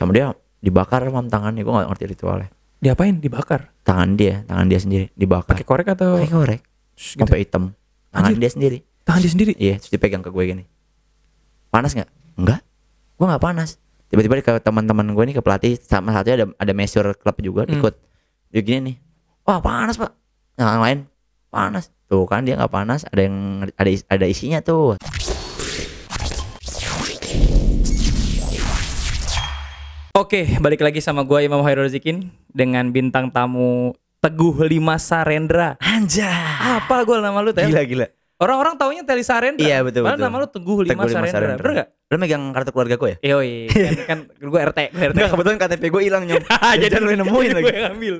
sama dia dibakar mam tangannya gue gak ngerti ritualnya diapain dibakar tangan dia tangan dia sendiri dibakar pakai korek atau pakai korek gitu. sampai hitam tangan Anjir. dia sendiri tangan dia sendiri iya terus dipegang ke gue gini panas nggak enggak gue nggak panas tiba-tiba ke teman-teman gue nih ke pelatih sama satunya ada ada mesur klub juga hmm. ikut dia gini nih wah panas pak nah, yang lain panas tuh kan dia nggak panas ada yang ada ada isinya tuh Oke, balik lagi sama gue Imam Hairul Zikin dengan bintang tamu Teguh Lima Sarendra. Anja. Apa gue nama lu tadi? Gila gila. Orang-orang taunya Teli Sarendra. Iya betul. Mana nama lu Teguh Lima, Teguh Lima Sarendra. Sarendra. Bener gak? Lu megang kartu keluarga gue ya? Iya, kan, kan gue RT, gue RT. Nggak, kebetulan KTP gue hilang nyom. jadi lu nemuin lagi. Gue ngambil.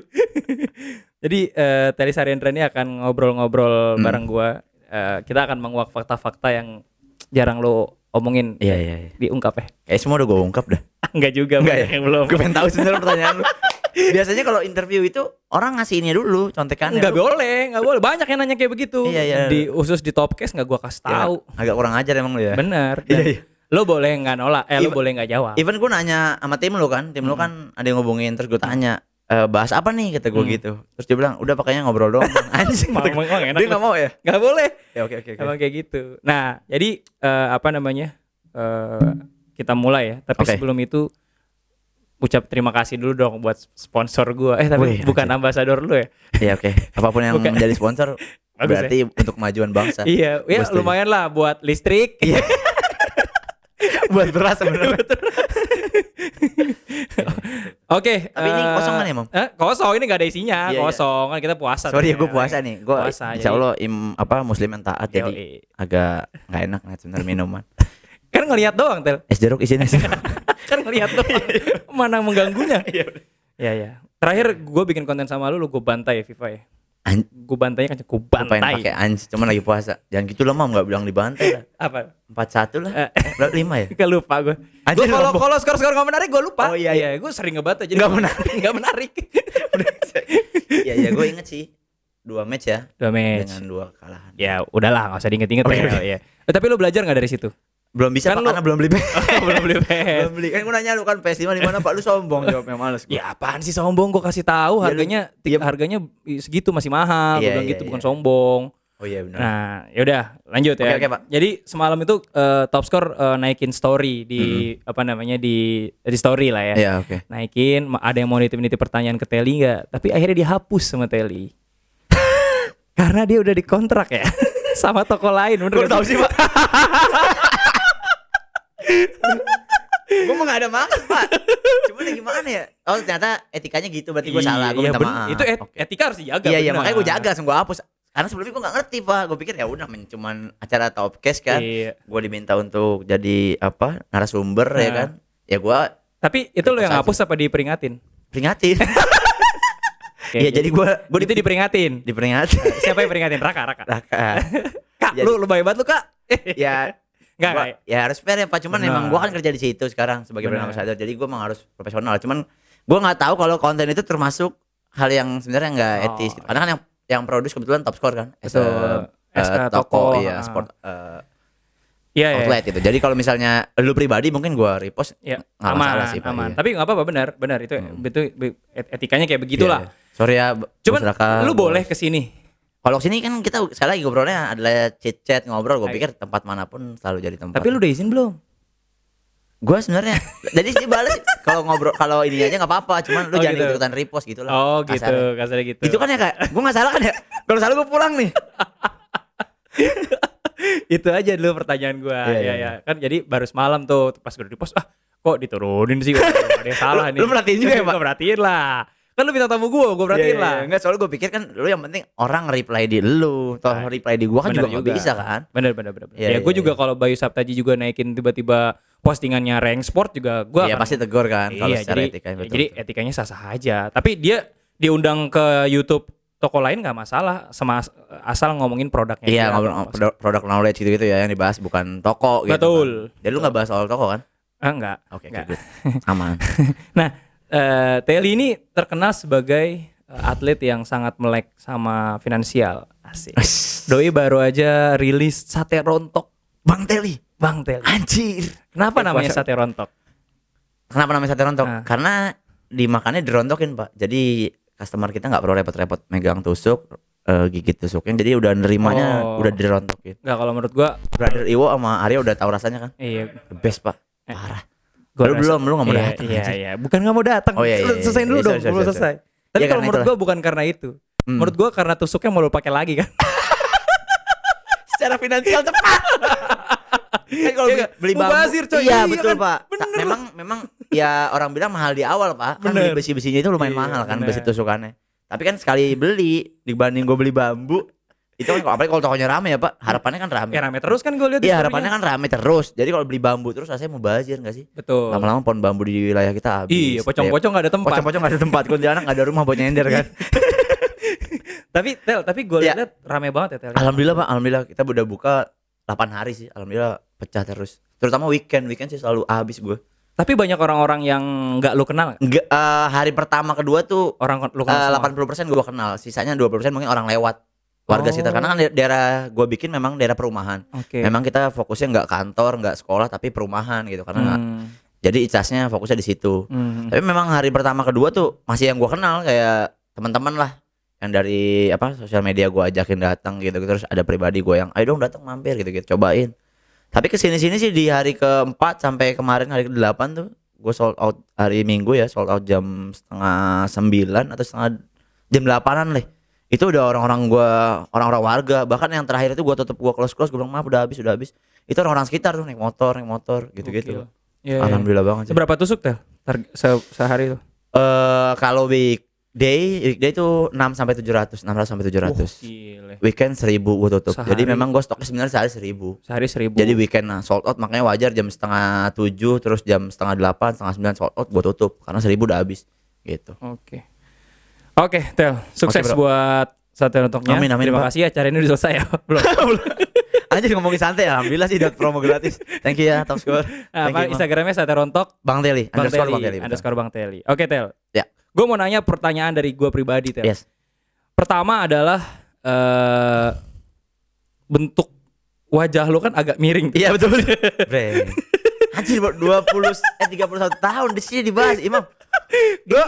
jadi uh, Teli Sarendra ini akan ngobrol-ngobrol hmm. bareng gue. Uh, kita akan menguak fakta-fakta yang jarang lo omongin iya iya, iya. diungkap ya kayak semua udah gue ungkap dah enggak juga enggak ya yang belum gue pengen tahu sebenarnya pertanyaan lu biasanya kalau interview itu orang ngasih ini dulu contekannya enggak boleh enggak boleh banyak yang nanya kayak begitu iya, iya. di usus di top case enggak gue kasih iya, tahu ya, agak kurang ajar emang lu ya bener iya, iya. lo boleh nggak nolak eh lo boleh nggak jawab even gue nanya sama tim lo kan tim hmm. lo kan ada yang ngobongin terus gue tanya e, bahas apa nih kata gue hmm. gitu terus dia bilang udah pakainya ngobrol dong anjing mau, mau, enak dia nggak mau ya nggak boleh ya oke oke kayak gitu nah jadi uh, apa namanya uh, kita mulai ya tapi okay. sebelum itu ucap terima kasih dulu dong buat sponsor gue Eh tapi Wih, bukan okay. ambasador lu ya. Iya oke. Okay. Apapun yang bukan. menjadi sponsor Bagus berarti ya? untuk kemajuan bangsa. iya, ya lumayan lah buat listrik. Iya. buat beras sebenarnya. Oke. Okay, Tapi uh, ini eh, kosong kan ya, Mam? Eh, kosong, ini gak ada isinya, iya, iya, kosong. Kan kita puasa. Sorry, ya, gue puasa nih. Gue puasa. Insya Allah im, apa muslim yang taat jadi agak nggak enak nih sebenarnya minuman. kan ngelihat doang, Tel. Es jeruk isinya. kan ngelihat doang. Mana mengganggunya? Iya, iya. Terakhir gue bikin konten sama lu, lu gue bantai ya, Viva ya. An gue bantainya kan cukup bantai. Gue pakai anj, cuman lagi puasa. Jangan gitu lah mam, nggak bilang dibantai. Lah. Apa? Empat satu lah. Eh, lima ya? Gak lupa gue. Gue kalau kalau skor skor nggak menarik gue lupa. Oh iya iya, gue sering ngebantai jadi nggak menarik, nggak menarik. Iya iya, gue inget sih dua match ya. Dua match. Dengan dua kalahan. Ya udahlah, nggak usah diinget-inget okay. ya. ya. Eh, tapi lo belajar nggak dari situ? Belum bisa kan pak, lu... karena belum beli PS. Oh, belum beli PS. belum beli. Kan gue nanya lu kan ps lima di mana Pak? Lu sombong jawabnya males. Gua. Ya apaan sih sombong? Gue kasih tahu ya, harganya ya, harganya segitu masih mahal. Iya, gue bilang iya, gitu iya. bukan sombong. Oh iya benar. Nah, yaudah lanjut ya. Oke, okay, Pak. Jadi semalam itu uh, top score uh, naikin story di -hmm. apa namanya di di story lah ya. Iya, oke. Okay. Naikin ada yang mau nitip-nitip pertanyaan ke Telly nggak? Tapi akhirnya dihapus sama Telly Karena dia udah dikontrak ya sama toko lain. udah Gue tahu sih, Pak gue mau gak ada maksud pak cuma gimana ya oh ternyata etikanya gitu berarti gue salah gue iya, minta maaf itu et okay. etika harus dijaga iya iya makanya gue jaga ah. langsung gue hapus karena sebelumnya gue gak ngerti pak gue pikir ya udah cuma acara top case kan iya. gue diminta untuk jadi apa narasumber nah. ya ah. kan ya gue tapi itu lo yang hapus apa diperingatin peringatin Iya, jadi gue gue itu diperingatin. Diperingatin. Siapa yang peringatin? Raka, Raka. Raka. kak, jadi, lu lu baik banget lu, Kak. ya, Enggak, ya harus fair ya Pak. Cuman Bener. emang gue kan kerja di situ sekarang sebagai Bener. brand ambassador. Jadi gue emang harus profesional. Cuman gue nggak tahu kalau konten itu termasuk hal yang sebenarnya nggak oh. etis. Gitu. Iya. Karena kan yang yang produce kebetulan top score kan. Itu uh, eh, toko, toko, iya, ah. sport. Uh, Iya, yeah, outlet yeah. Gitu. Jadi kalau misalnya lu pribadi mungkin gua repost yeah. aman, masalah sih, Aman. Iya. Tapi nggak apa-apa benar, benar itu hmm. betul etikanya kayak iya, begitulah. yeah. Sorry ya. Cuman lu boleh ke sini kalau sini kan kita sekali lagi ngobrolnya adalah chat chat ngobrol. Gue pikir tempat manapun selalu jadi tempat. Tapi lu udah izin belum? Gue sebenarnya jadi sih balas kalau ngobrol kalau ini aja nggak apa-apa. Cuman lu oh, jangan gitu. ikutan repost gitu lah. Oh gitu, kasarnya, kasarnya gitu. Itu kan ya kak. Gue nggak salah kan ya. Kalau salah gue pulang nih. itu aja dulu pertanyaan gue. yeah, ya, ya. Kan jadi baru semalam tuh pas gue repost ah kok diturunin sih. Ada yang salah nih. Lu perhatiin juga ya pak? perhatiin lah kan lu minta tamu gue gue iya, perhatiin yeah, lah iya. enggak soalnya gue pikir kan lu yang penting orang reply di lu toh nah. reply di gue kan juga, juga. bisa kan bener bener bener, bener. Yeah, ya yeah, gue yeah, juga iya. kalau Bayu Saptaji juga naikin tiba-tiba postingannya rank sport juga gue yeah, akan, pasti tegur kan kalau iya, jadi, etika betul, jadi etikanya sah sah aja tapi dia diundang ke YouTube toko lain nggak masalah sama asal ngomongin produknya iya gitu ngomong produk, produk knowledge gitu gitu ya yang dibahas bukan toko gitu betul kan. jadi betul. lu nggak bahas soal toko kan ah enggak oke okay, aman nah uh, eh, Teli ini terkenal sebagai eh, atlet yang sangat melek sama finansial. Asik. Doi baru aja rilis sate rontok. Bang Teli. Bang Teli. Anjir. Kenapa ya, namanya sate rontok? Kenapa namanya sate rontok? Nah. Karena dimakannya dirontokin pak. Jadi customer kita nggak perlu repot-repot megang tusuk, uh, gigit tusuknya. Jadi udah nerimanya oh. udah dirontokin. Enggak kalau menurut gua. Brother Iwo sama Arya udah tahu rasanya kan? Iya. The best pak. Parah. Gua lu belum, lu gak mau iya, datang. Iya, iya, bukan gak mau datang. Oh, iya, iya, iya. selesai iya. dulu iya, dong, iya, belum iya, selesai. Tapi iya, kalau menurut gue bukan karena itu. Hmm. Menurut gue karena tusuknya mau lu pakai lagi kan. Secara finansial cepat. kan kalau ya, beli, bambu Mubazir, coy. Iya, iya betul, kan? Pak. Bener. Memang memang ya orang bilang mahal di awal, Pak. Kan besi-besinya itu lumayan iya, mahal kan bener. besi tusukannya. Tapi kan sekali beli dibanding gue beli bambu itu kan kalau apalagi kalau tokonya rame ya pak harapannya kan rame ya rame terus kan gue lihat iya harapannya kan rame terus jadi kalau beli bambu terus rasanya mau bazir gak sih betul lama-lama pohon bambu di wilayah kita habis iya pocong-pocong gak ada tempat pocong-pocong gak ada tempat kuntilanak gak ada rumah buat nyender kan tapi tel tapi gue ya. lihat ya. rame banget ya tel alhamdulillah pak alhamdulillah kita udah buka 8 hari sih alhamdulillah pecah terus terutama weekend weekend sih selalu habis gue tapi banyak orang-orang yang nggak lu kenal nggak uh, hari pertama kedua tuh orang lu kenal uh, 80% gue kenal sisanya dua puluh persen mungkin orang lewat warga oh. sekitar karena kan daerah gue bikin memang daerah perumahan okay. memang kita fokusnya nggak kantor nggak sekolah tapi perumahan gitu karena hmm. gak, jadi icasnya fokusnya di situ hmm. tapi memang hari pertama kedua tuh masih yang gue kenal kayak teman-teman lah yang dari apa sosial media gue ajakin datang gitu, terus ada pribadi gue yang ayo dong datang mampir gitu gitu cobain tapi kesini sini sih di hari keempat sampai kemarin hari ke delapan tuh gue sold out hari minggu ya sold out jam setengah sembilan atau setengah jam delapanan lah itu udah orang-orang gua orang-orang warga bahkan yang terakhir itu gua tetep gua close close gua bilang maaf udah habis udah habis itu orang-orang sekitar tuh naik motor naik motor gitu-gitu okay. Iya, iya. yeah, alhamdulillah yeah. banget sih. berapa tusuk teh se sehari tuh eh uh, kalau week day weekday itu 6 sampai 700, 600 sampai 700. Oh, weekend 1000 gua tutup. Sehari. Jadi memang gua stoknya sebenarnya sehari 1000. Sehari 1000. Jadi weekend nah sold out makanya wajar jam setengah 7 terus jam setengah 8, setengah 9 sold out gua tutup karena 1000 udah habis gitu. Oke. Okay. Oke, okay, Tel. Sukses okay, buat Satya Notoknya. Amin, amin. Terima bro. kasih ya, acara ini udah selesai ya. Belum. Aja ngomongin santai, ya, alhamdulillah sih dapat promo gratis. Thank you ya, Top Score. Nah, apa Instagramnya Sate Rontok? Bang Teli. Bang Teli. Bang Teli. Underscore Bang Teli. Oke, okay, Tel. Ya. Gue mau nanya pertanyaan dari gue pribadi, Tel. Yes. Pertama adalah uh, bentuk wajah lo kan agak miring. Iya betul. Bre. Anjir 20 eh satu tahun di sini dibahas, Imam gue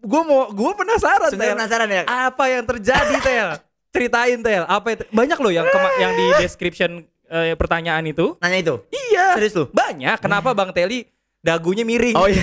gue mau gue penasaran Sebenernya penasaran ya apa yang terjadi tel ceritain tel apa itu banyak loh yang yang di description uh, pertanyaan itu nanya itu iya serius lu banyak kenapa bang Teli dagunya miring oh iya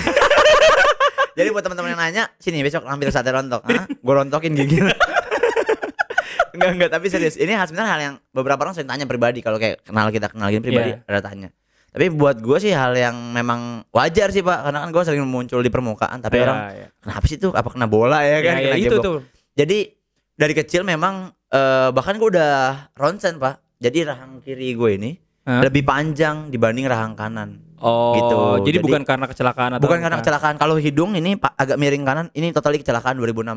jadi buat teman-teman yang nanya sini besok ambil sate rontok iya. gue rontokin gigi enggak enggak tapi serius ini sebenarnya hal yang beberapa orang sering tanya pribadi kalau kayak kenal kita kenal gini pribadi yeah. ada tanya tapi buat gue sih hal yang memang wajar sih pak karena kan gue sering muncul di permukaan tapi ya, orang ya. kenapa sih tuh apa kena bola ya kan ya, itu, tuh. jadi dari kecil memang uh, bahkan gue udah ronsen pak jadi rahang kiri gue ini huh? lebih panjang dibanding rahang kanan oh gitu jadi, jadi bukan karena kecelakaan atau bukan karena kecelakaan kalau hidung ini pak agak miring kanan ini totally kecelakaan 2016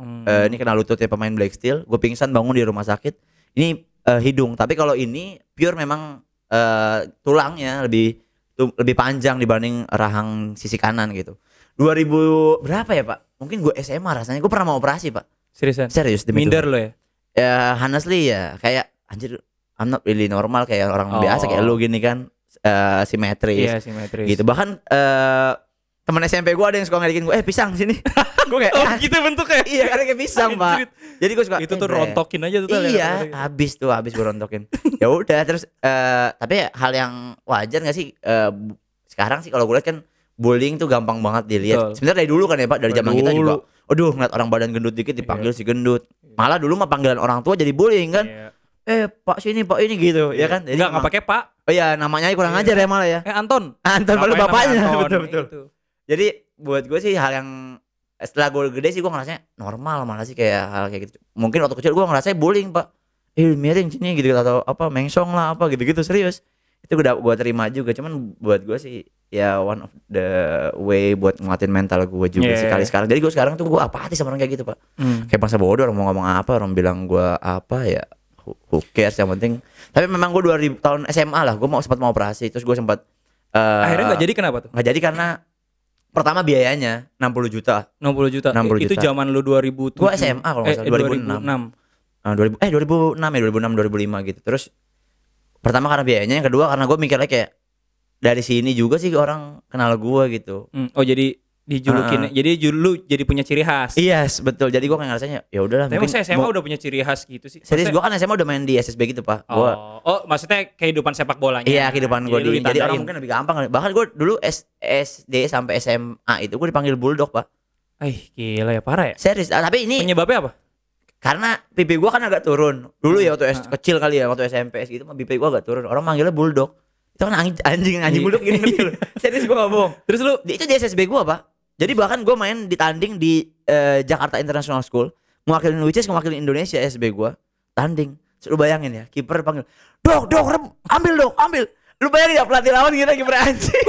hmm. uh, ini kena lutut ya pemain Black Steel gue pingsan bangun di rumah sakit ini uh, hidung tapi kalau ini pure memang Eh, tulangnya lebih lebih panjang dibanding rahang sisi kanan gitu. 2000 berapa ya pak? Mungkin gue SMA rasanya gue pernah mau operasi pak. Seriusan? Serius demi Minder lo ya? Ya honestly ya kayak anjir I'm not really normal kayak orang oh. biasa kayak lo gini kan uh, simetris. Iya, simetris. Gitu. Bahkan uh, teman SMP gue ada yang suka ngajakin gue eh pisang sini gue kayak oh, gitu bentuknya iya karena kayak pisang pak jadi gue suka itu tuh eh, rontokin aja tuh ya, iya habis tuh habis gue rontokin ya udah terus uh, tapi hal yang wajar gak sih uh, sekarang sih kalau gue lihat kan bullying tuh gampang banget dilihat sebenarnya dari dulu kan ya pak dari zaman kita juga aduh ngeliat orang badan gendut dikit dipanggil yeah. si gendut malah dulu mah panggilan orang tua jadi bullying kan yeah eh pak sini pak ini gitu ya iya. kan jadi nggak pakai pak oh iya namanya kurang yeah. ajar ya malah ya eh Anton Anton baru bapaknya Anton. betul betul jadi buat gue sih hal yang eh, setelah gue gede sih gue ngerasanya normal malah sih kayak hal kayak gitu mungkin waktu kecil gue ngerasanya bullying pak eh miring sini gitu atau apa mengsong lah apa gitu-gitu serius itu udah gue terima juga cuman buat gue sih ya one of the way buat nguatin mental gue juga yeah. sekali iya, iya. sekarang jadi gue sekarang tuh gue apatis sama orang kayak gitu pak hmm. kayak masa bodoh orang mau ngomong apa orang bilang gue apa ya who cares yang penting tapi memang gue 2000 tahun SMA lah gue mau sempat mau operasi terus gue sempat uh, eh, akhirnya nggak jadi kenapa tuh nggak jadi karena Pertama biayanya 60 juta. 60 juta. 60 eh, juta. Itu zaman lu 2007. Gua SMA kalau enggak eh, salah nah, eh, 2006. 2006. 2000 eh 2006 ya 2006 2005 gitu. Terus pertama karena biayanya, yang kedua karena gue mikirnya kayak dari sini juga sih orang kenal gue gitu. Hmm. Oh jadi dijulukin. Uh, jadi lu jadi punya ciri khas. Yes, betul. Jadi gua kayak ngerasanya ya udahlah Tapi saya, SMA udah punya ciri khas gitu sih. Serius gua kan SMA udah main di SSB gitu, Pak. Oh, gua, oh maksudnya kehidupan sepak bolanya. Iya, kehidupan gua di. Jadi orang mungkin lebih gampang. Bahkan gua dulu S, SD sampai SMA itu gua dipanggil Bulldog, Pak. Eh, gila ya parah ya. Serius, ah, tapi ini penyebabnya apa? Karena pipi gua kan agak turun. Dulu ya waktu S, kecil kali ya, waktu SMP gitu mah pipi gua agak turun. Orang manggilnya Bulldog. Itu kan anjing anjing, iya. bulldog gini gitu. Serius gua enggak bohong. Terus lu itu di SSB gua, Pak jadi bahkan gue main di tanding di uh, eh, Jakarta International School, mewakili which mewakili Indonesia SB gue, tanding. Lu bayangin ya, kiper panggil, "Dok, dok, rem, ambil dok, ambil." Lu bayangin ya pelatih lawan kita gitu, kiper anjing.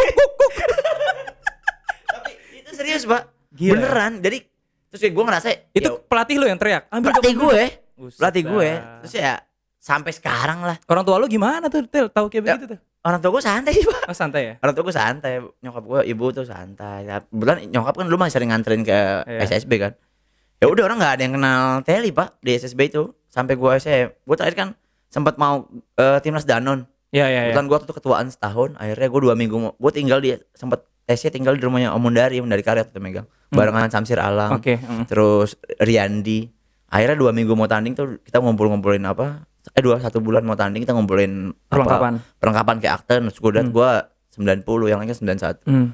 Tapi itu serius, Pak. Gila. Beneran. Jadi terus kayak gue ngerasa itu ya, pelatih lu yang teriak. Ambil pelatih gue. Pelatih gue. Terus ya sampai sekarang lah. Orang tua lu gimana tuh, Tel? Tahu kayak ya. begitu tuh? Orang tua gua santai sih, Pak. Oh, santai ya? Orang tua gua santai. Nyokap gua ibu tuh santai. Ya, Bulan nyokap kan lu masih sering nganterin ke yeah. SSB kan. Ya udah orang nggak ada yang kenal Teli, Pak, di SSB itu. Sampai gue SM. gua terakhir kan sempat mau uh, timnas Danon. Iya, iya, iya. Kebetulan gue tuh ketuaan setahun. Akhirnya gua dua minggu. gua tinggal di, sempat tesnya tinggal di rumahnya Om Mundari, Om Karya tuh megang. Hmm. Barengan Samsir Alam. Oke. Okay. hmm. Terus Riyandi. Akhirnya dua minggu mau tanding tuh kita ngumpul-ngumpulin apa eh dua satu bulan mau tanding kita ngumpulin perlengkapan apa, perlengkapan kayak gue dan gue sembilan puluh yang lainnya sembilan hmm.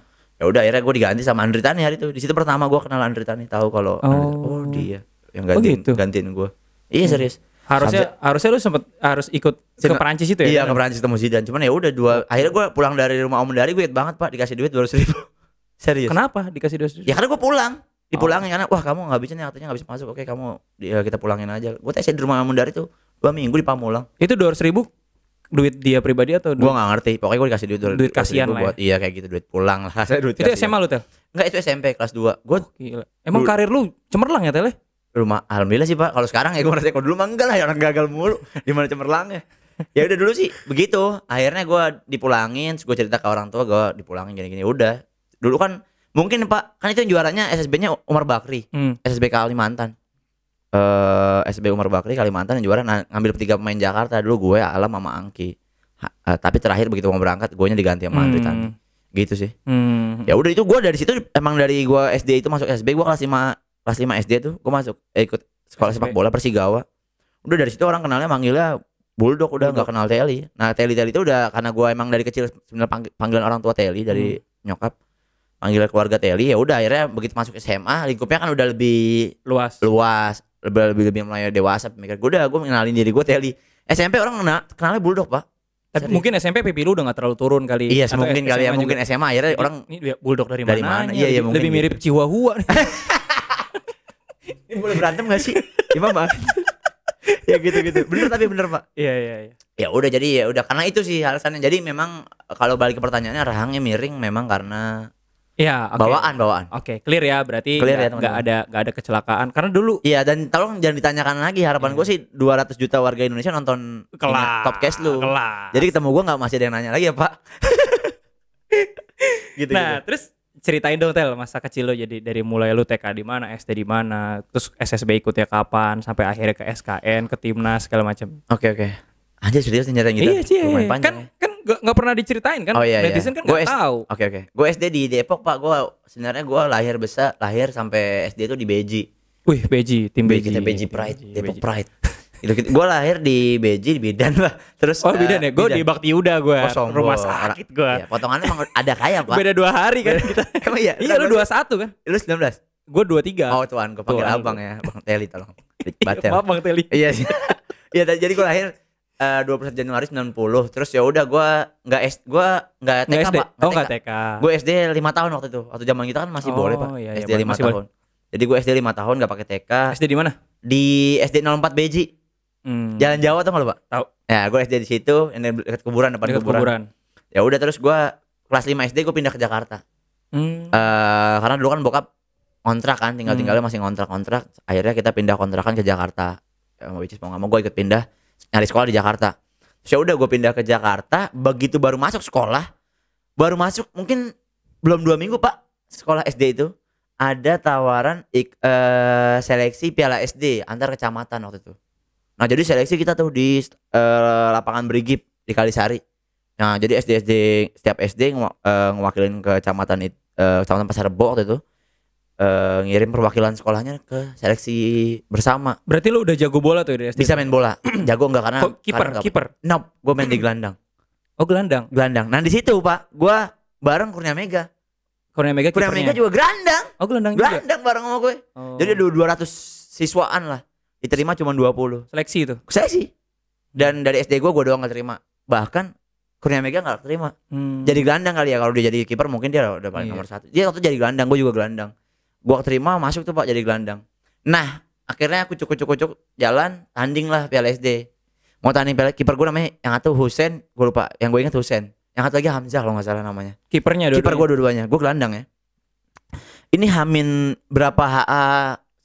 ya udah akhirnya gue diganti sama Andri Tani hari itu di situ pertama gue kenal Andri Tani tahu kalau oh. oh dia yang oh, gantiin oh gitu. gantiin gue iya hmm. serius harusnya Sampai, harusnya lu sempet harus ikut ke Perancis itu ya iya kan? ke Perancis ketemu Zidane cuman ya udah dua akhirnya gue pulang dari rumah om dari gue banget pak dikasih duit dua ribu serius kenapa dikasih dua ribu ya karena gue pulang dipulangin oh. karena wah kamu nggak bisa nih katanya nggak bisa masuk oke kamu ya, kita pulangin aja gue tes di rumah Mundari tuh dua minggu di Pamulang itu dua ratus ribu duit dia pribadi atau gue nggak ngerti pokoknya gue dikasih duit duit, kasihan lah ya. buat, iya kayak gitu duit pulang lah saya duit itu kasihan. SMA lu tel nggak itu SMP kelas dua gua oh, emang karir lu cemerlang ya tel? Ya? rumah alhamdulillah sih pak kalau sekarang ya gue merasa kalau dulu mah enggak lah ya orang gagal mulu gimana cemerlang ya ya udah dulu sih begitu akhirnya gue dipulangin gue cerita ke orang tua gue dipulangin gini-gini udah dulu kan Mungkin Pak, kan itu juaranya SSB-nya Umar Bakri, hmm. SSB Kalimantan. eh Uh, SSB Umar Bakri Kalimantan yang juara nah, ngambil tiga pemain Jakarta dulu gue Alam sama Angki. uh, tapi terakhir begitu mau berangkat, gue nya diganti sama Andri hmm. Gitu sih. Hmm. Ya udah itu gue dari situ emang dari gue SD itu masuk SSB, gue kelas 5 kelas 5 SD tuh gue masuk eh, ikut sekolah sepak bola Persigawa. Udah dari situ orang kenalnya manggilnya Bulldog udah nggak kenal Teli. Nah Teli Teli itu udah karena gue emang dari kecil sebenarnya panggilan orang tua Teli dari hmm. nyokap manggil keluarga Teli ya udah akhirnya begitu masuk SMA lingkupnya kan udah lebih luas luas lebih lebih lebih mulai dewasa mikir gue udah gue kenalin diri gue Teli SMP orang kenal kenalnya bulldog pak tapi Sari. mungkin SMP pipi lu udah gak terlalu turun kali. Iya, yes, mungkin kali ya, mungkin SMA akhirnya orang ini, bulldog dari, dari mana? Iya, iya, mungkin lebih mirip gitu. Chihuahua nih. ini boleh berantem gak sih? Gimana, pak ya gitu-gitu. Bener tapi bener, Pak. Iya, iya, iya. Ya udah jadi ya udah karena itu sih alasannya. Jadi memang kalau balik ke pertanyaannya rahangnya miring memang karena Iya, okay. bawaan bawaan. Oke, okay, clear ya berarti clear ya, teman ada gak ada kecelakaan karena dulu. Iya dan tolong jangan ditanyakan lagi harapan hmm. gue iya. sih 200 juta warga Indonesia nonton kelas, top case lu. Kelas. Jadi ketemu gua nggak masih ada yang nanya lagi ya pak. gitu, nah gitu. terus ceritain dong tel masa kecil lo jadi dari mulai lu TK di mana SD di mana terus SSB ikutnya kapan sampai akhirnya ke SKN ke timnas segala macam. Oke okay, oke. Okay. Aja serius nyeritain gitu. Iya, sih. Iya, Lumayan iya. panjang. Kan ya. kan enggak pernah diceritain kan. Oh, iya, iya. Netizen iya. kan enggak tahu. Oke okay, oke. Okay. Gue SD di Depok Pak. Gue sebenarnya gue lahir besar, lahir sampai SD itu di Beji. Wih, Beji, tim Beji. Kita Beji Pride, Beji, Depok Beji. Pride. Itu gitu. gitu. Gue lahir di Beji, di Bidan lah. Terus Oh, uh, Bidan eh, ya. Gue di Bakti Uda gue. Oh, Rumah sakit gue. Ya, potongannya emang ada kaya, Pak. Beda dua hari kan kita. Emang iya. Iya, lu 21 kan? Lu 19. Gue 23. Oh, tuan, gue panggil abang ya. Bang Teli tolong. Batel. Maaf Bang Teli. Iya sih. Iya, jadi gue lahir Eh, dua 21 Januari 90 terus ya udah gue nggak es gua nggak TK nggak SD. pak oh, nggak TK, TK. gue SD lima tahun waktu itu waktu zaman kita kan masih oh, boleh pak iya, iya, SD lima tahun boleh. jadi gua SD lima tahun nggak pakai TK SD di mana di SD 04 Beji hmm. Jalan Jawa tuh gak lo pak tahu ya gua SD di situ yang dekat kuburan depan dekat kuburan, kuburan. ya udah terus gua kelas lima SD gua pindah ke Jakarta hmm. uh, karena dulu kan bokap kontrak kan tinggal tinggalnya hmm. masih kontrak kontrak akhirnya kita pindah kontrakan ke Jakarta ya, mau mau nggak mau gue ikut pindah nyari sekolah di Jakarta Saya udah gue pindah ke Jakarta begitu baru masuk sekolah baru masuk mungkin belum dua minggu pak sekolah SD itu ada tawaran ik, e, seleksi piala SD antar kecamatan waktu itu nah jadi seleksi kita tuh di e, lapangan Brigip di Kalisari nah jadi SD SD setiap SD ngew eh, ngewakilin kecamatan uh, kecamatan Pasar Rebo waktu itu uh, ngirim perwakilan sekolahnya ke seleksi bersama. Berarti lu udah jago bola tuh ya? SD? Bisa main bola. jago enggak karena kiper kiper. No, gue main di gelandang. Oh, gelandang. Gelandang. Nah, di situ, Pak, gua bareng Kurnia Mega. Kurnia Mega Kurnia Mega juga gelandang. Oh, gelandang, juga. Gelandang bareng sama gue. Oh. Jadi ada 200 siswaan lah. Diterima cuma 20. Seleksi itu. Seleksi. Dan dari SD gue gue doang gak terima. Bahkan Kurnia Mega gak terima. Hmm. Jadi gelandang kali ya kalau dia jadi kiper mungkin dia udah paling iya. nomor satu. Dia waktu jadi gelandang, gue juga gelandang gua terima masuk tuh pak jadi gelandang nah akhirnya aku cukup cukup cukup jalan tanding lah Piala SD mau tanding Piala kiper gua namanya yang satu Husen gue lupa yang gue ingat Husen yang satu lagi Hamzah kalau nggak salah namanya kipernya kiper gua dua-duanya gua gelandang ya ini Hamin berapa HA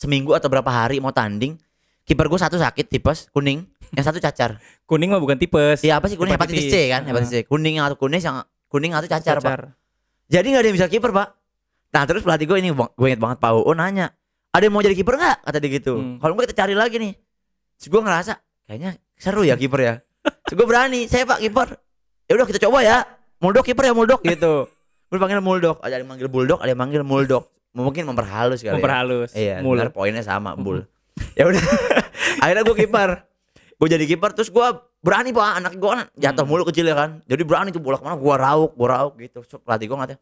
seminggu atau berapa hari mau tanding kiper gua satu sakit tipes kuning yang satu cacar kuning mah bukan tipes iya apa sih kuning hepatitis, hepatitis C kan hepatitis C kuning atau kuning yang kuning atau cacar, cacar. pak jadi nggak ada yang bisa kiper pak Nah terus pelatih gue ini gue inget banget Pau, oh nanya, ada yang mau jadi kiper nggak? Kata dia gitu. Hmm. Kalau kita cari lagi nih. Terus gue ngerasa kayaknya seru ya kiper ya. Terus gue berani, saya pak kiper. Ya udah kita coba ya. Muldok kiper ya Muldok gitu. gue panggil Muldok, ada yang manggil Bulldog, ada yang manggil Muldok. Mungkin memperhalus kali. Ya. Memperhalus. Ya. Iya, Mul. poinnya sama, hmm. Bul. ya udah. Akhirnya gue kiper. Gue jadi kiper terus gue berani pak anak gue kan jatuh hmm. mulu kecil ya kan jadi berani tuh bola kemana gue rauk gue rauk gitu pelatih gue ngatanya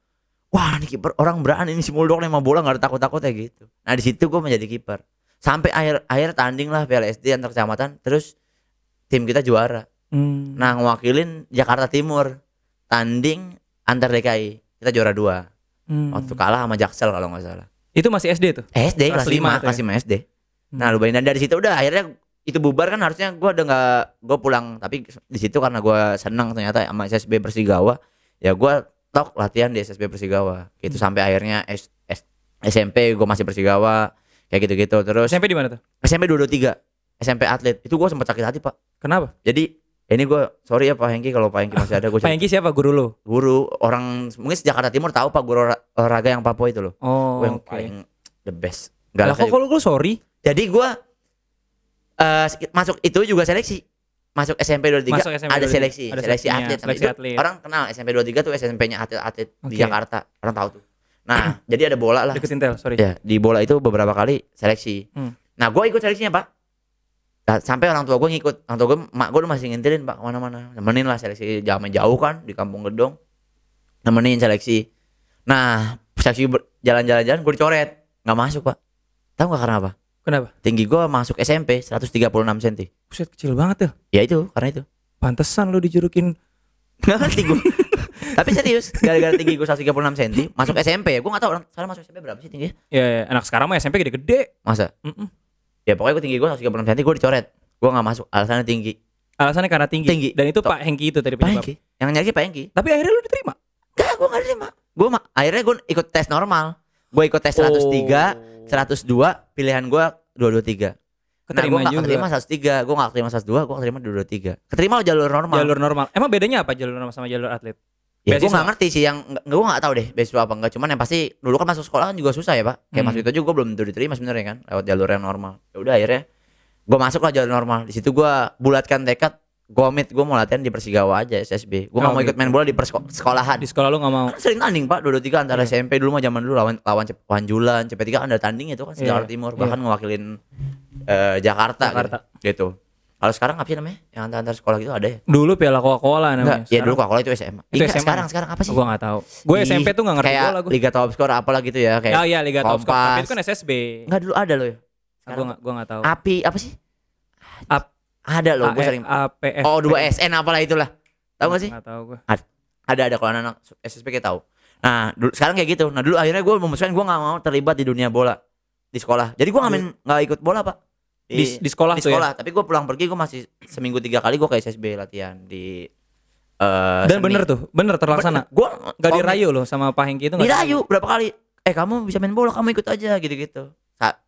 wah ini kiper orang berani ini si Muldok nih bola nggak ada takut-takut ya gitu. Nah di situ gue menjadi kiper. Sampai akhir akhir tanding lah Piala SD antar kecamatan, terus tim kita juara. Hmm. Nah ngwakilin Jakarta Timur tanding antar DKI kita juara dua. Hmm. Waktu kalah sama Jaksel kalau nggak salah. Itu masih SD tuh? SD kelas, lima 5, kelas ya? SD. Hmm. Nah lu bayangin dari situ udah akhirnya itu bubar kan harusnya gue udah nggak gue pulang tapi di situ karena gue senang ternyata sama SSB Persigawa ya gue tok latihan di SSB Persigawa gitu hmm. sampai akhirnya S, S, SMP gue masih Persigawa kayak gitu-gitu terus SMP di mana tuh SMP 223 SMP atlet itu gue sempat sakit hati pak kenapa jadi ini gue sorry ya Pak Hengki kalau Pak Hengki masih ada gue Pak Hengki siapa guru lo guru orang mungkin Jakarta Timur tahu Pak guru olahraga yang Papua itu lo, oh, yang paling the best Gak lah kok kalau gue sorry jadi gue uh, masuk itu juga seleksi masuk SMP 23 masuk SMP ada 23. seleksi, ada seleksi atlet. Seleksi atlet. orang kenal SMP 23 tuh SMP-nya atlet-atlet okay. di Jakarta. Orang tahu tuh. Nah, jadi ada bola lah. Intel, sorry. Ya, di bola itu beberapa kali seleksi. Hmm. Nah, gue ikut seleksinya, Pak. Nah, sampai orang tua gue ngikut. Orang tua gue, mak gue masih ngintilin, Pak, mana mana Nemenin lah seleksi jaman jauh kan, di kampung gedong. Nemenin seleksi. Nah, seleksi jalan jalan gue dicoret. Nggak masuk, Pak. Tahu nggak karena apa? Kenapa? Tinggi gua masuk SMP 136 cm. Buset kecil banget tuh. Ya itu, karena itu. Pantesan lu dijurukin Enggak ngerti gue Tapi serius, gara-gara tinggi gue 136 cm, masuk SMP ya. Gue gak tahu orang sekarang masuk SMP berapa sih tinggi? Ya, ya. anak sekarang mah SMP gede-gede. Masa? Mm -mm. Ya pokoknya gue tinggi gue 136 cm, gue dicoret. Gue gak masuk, alasannya tinggi. Alasannya karena tinggi. tinggi. Dan itu Top. Pak Hengki itu tadi Pak Hengki. Yang nyari Pak Hengki. Tapi akhirnya lu diterima? Gak, gue gak diterima. Gue akhirnya gue ikut tes normal. Gue ikut tes 103, oh. 102, pilihan gue nah, 223. Keterima nah, gue terima keterima 103, gue gak keterima 102, gue keterima 223. Keterima jalur normal. Jalur normal. Emang bedanya apa jalur normal sama jalur atlet? Ya gue gak ngerti sih yang gue gak tau deh beasiswa apa enggak cuman yang pasti dulu kan masuk sekolah kan juga susah ya pak kayak hmm. masuk itu juga gue belum diterima sebenarnya kan lewat jalur yang normal ya udah akhirnya gue masuk lah jalur normal di situ gue bulatkan tekad Gomit gue mau latihan di Persigawa aja SSB. Gue oh, gak mau gitu. ikut main bola di persekolahan. Di sekolah lu gak mau. Kan sering tanding Pak, dua tiga antara yeah. SMP dulu mah zaman dulu lawan lawan Panjulan, CP3 kan ada tanding itu kan yeah. Timur bahkan yeah. ngewakilin uh, eh, Jakarta, Jakarta. Gitu. gitu. Kalau sekarang apa sih namanya? Yang antar antar sekolah gitu ada ya? Dulu Piala Coca-Cola namanya. Iya dulu Coca-Cola itu SMA. Itu SMA. Iya, sekarang sekarang apa sih? Gue gak tau Gue SMP tuh gak ngerti kayak bola gue. Liga Top Score apalah gitu ya kayak. Oh iya Liga Kompas. Top Score. Tapi itu kan SSB. Nggak dulu ada loh ya. Gue gak gue gak tahu. Api apa sih? Api ada loh, gue sering. F. Oh, S sn apalah itulah. tau gak sih? Gak tahu gue. Ada ada kalau anak-anak kita tahu. Nah, dulu, sekarang kayak gitu. Nah, dulu akhirnya gue memutuskan gue nggak mau terlibat di dunia bola di sekolah. Jadi gue ngamen iya. nggak ikut bola pak. Di, di, sekolah di ya? sekolah. Tapi gue pulang pergi gue masih seminggu tiga kali gue ke SSB latihan di Uh, Dan bener tuh, bener terlaksana. Gue gak dirayu loh sama Pak Hengki itu. Dirayu berapa kali? Eh kamu bisa main bola, kamu ikut aja gitu-gitu.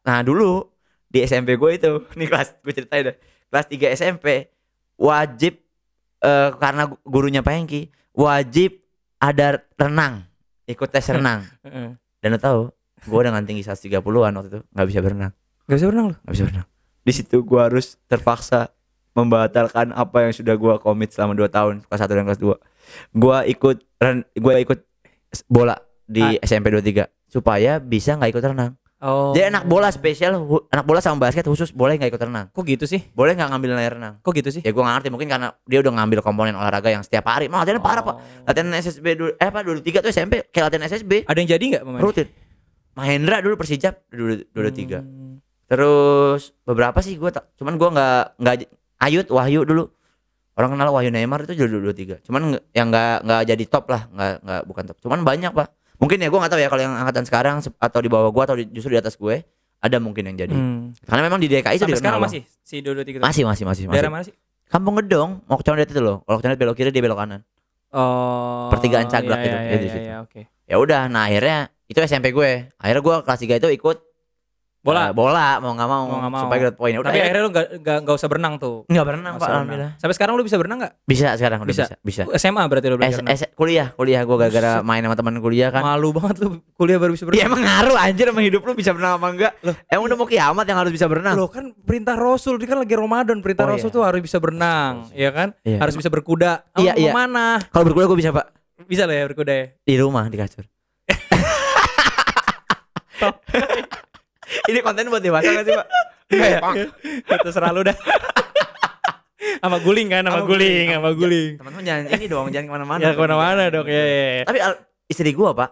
Nah dulu di SMP gue itu, nih kelas gue ceritain deh kelas 3 SMP wajib uh, karena gurunya Pak Hengki wajib ada renang ikut tes renang dan lo tau gue dengan tinggi 130an waktu itu nggak bisa berenang nggak bisa berenang lo nggak bisa berenang di situ gue harus terpaksa membatalkan apa yang sudah gue komit selama 2 tahun kelas 1 dan kelas 2 gue ikut ren gue ikut bola di ah. SMP 23 supaya bisa nggak ikut renang Oh. Dia anak bola spesial, anak bola sama basket khusus boleh nggak ikut renang? Kok gitu sih? Boleh nggak ngambil nelayan renang? Kok gitu sih? Ya gue nggak ngerti, mungkin karena dia udah ngambil komponen olahraga yang setiap hari. Mau latihan oh. parah pak, oh. latihan SSB dulu, eh pak dulu tiga tuh SMP, kayak latihan SSB. Ada yang jadi nggak Rutin. Mahendra dulu Persija dulu dulu tiga. Hmm. Terus beberapa sih gue cuman gue nggak nggak Ayut Wahyu dulu orang kenal Wahyu Neymar itu dulu dulu tiga. Cuman yang nggak nggak jadi top lah, nggak nggak bukan top. Cuman banyak pak mungkin ya gue gak tahu ya kalau yang angkatan sekarang atau di bawah gue atau di, justru di atas gue ada mungkin yang jadi hmm. karena memang di DKI sampai sekarang Masih masih si dua tiga masih masih masih daerah mana sih Kampung Gedong mau Condet itu loh kalau Condet belok kiri dia belok kanan oh pertigaan Cagak iya, itu iya, iya, iya, iya, okay. ya udah nah akhirnya itu SMP gue akhirnya gue kelas 3 itu ikut bola uh, bola mau nggak mau, mau, gak mau supaya dapat poinnya tapi ya. akhirnya lu nggak nggak usah berenang tuh nggak berenang pak alhamdulillah sampai sekarang lu bisa berenang nggak bisa sekarang udah bisa bisa, bisa. SMA berarti lu berenang S, kuliah kuliah gua gara-gara main sama teman kuliah kan malu banget lu kuliah baru bisa berenang ya emang ngaruh anjir sama hidup lu bisa berenang apa enggak loh. emang udah mau kiamat yang harus bisa berenang lo kan perintah Rasul dia kan lagi Ramadan perintah oh, iya. Rasul iya. tuh harus bisa berenang ya kan iya. harus bisa berkuda oh, iya, iya. mana kalau berkuda gua bisa pak bisa lah ya berkuda ya di rumah di kasur Ini konten buat dewasa gak sih pak? Iya, ya? ya? Terserah lu dah sama guling kan sama guling sama guling teman-teman jangan ini doang, jangan kemana-mana jangan kemana-mana dok. Ya, ya, ya, tapi istri gua pak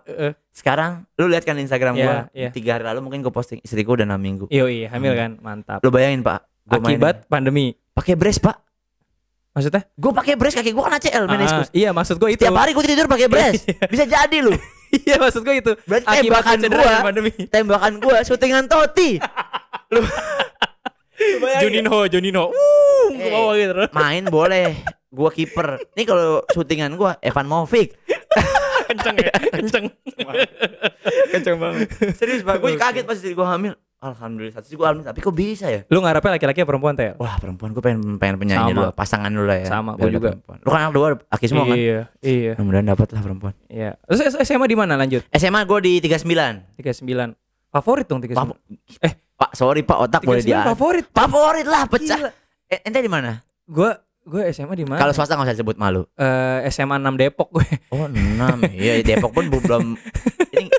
sekarang lu lihat kan instagram gue gua ya, tiga hari lalu mungkin gue posting istri gua udah enam minggu iya iya hamil hmm. kan mantap lu bayangin pak akibat pandemi pakai brace pak maksudnya Gue pakai brace kaki gua kan ACL ah, meniskus iya maksud gua itu tiap hari gua tidur pakai brace bisa jadi lu Iya maksud gue itu. Berarti tembakan gua, pandemi. tembakan gua syutingan Toti. Lu Juninho, Juninho. Uh, hey, gitu. Main boleh. Gua kiper. Nih kalau syutingan gua Evan Movic. kenceng ya, kenceng. kenceng banget. Serius, Pak. Gue kaget pas gue gua hamil. Alhamdulillah satu sih gue alhamdulillah. Tapi kok bisa ya? Lu ngarepnya laki-laki atau perempuan teh? Wah perempuan gue pengen pengen penyanyi dulu, pasangan dulu lah ya. Sama, gue juga. Perempuan. Lu kan anak dua, laki semua iya, kan? Iya. Iya. Mudah-mudahan dapat lah perempuan. Iya. Terus SMA di mana lanjut? SMA gue di 39 39 Favorit dong 39 Favo Eh Pak sorry pak otak boleh dia favorit Favorit lah pecah E Ente di mana? Gue gue SMA di mana? Kalau swasta nggak usah sebut malu. Eh uh, SMA 6 Depok gue. Oh 6 Iya Depok pun belum ini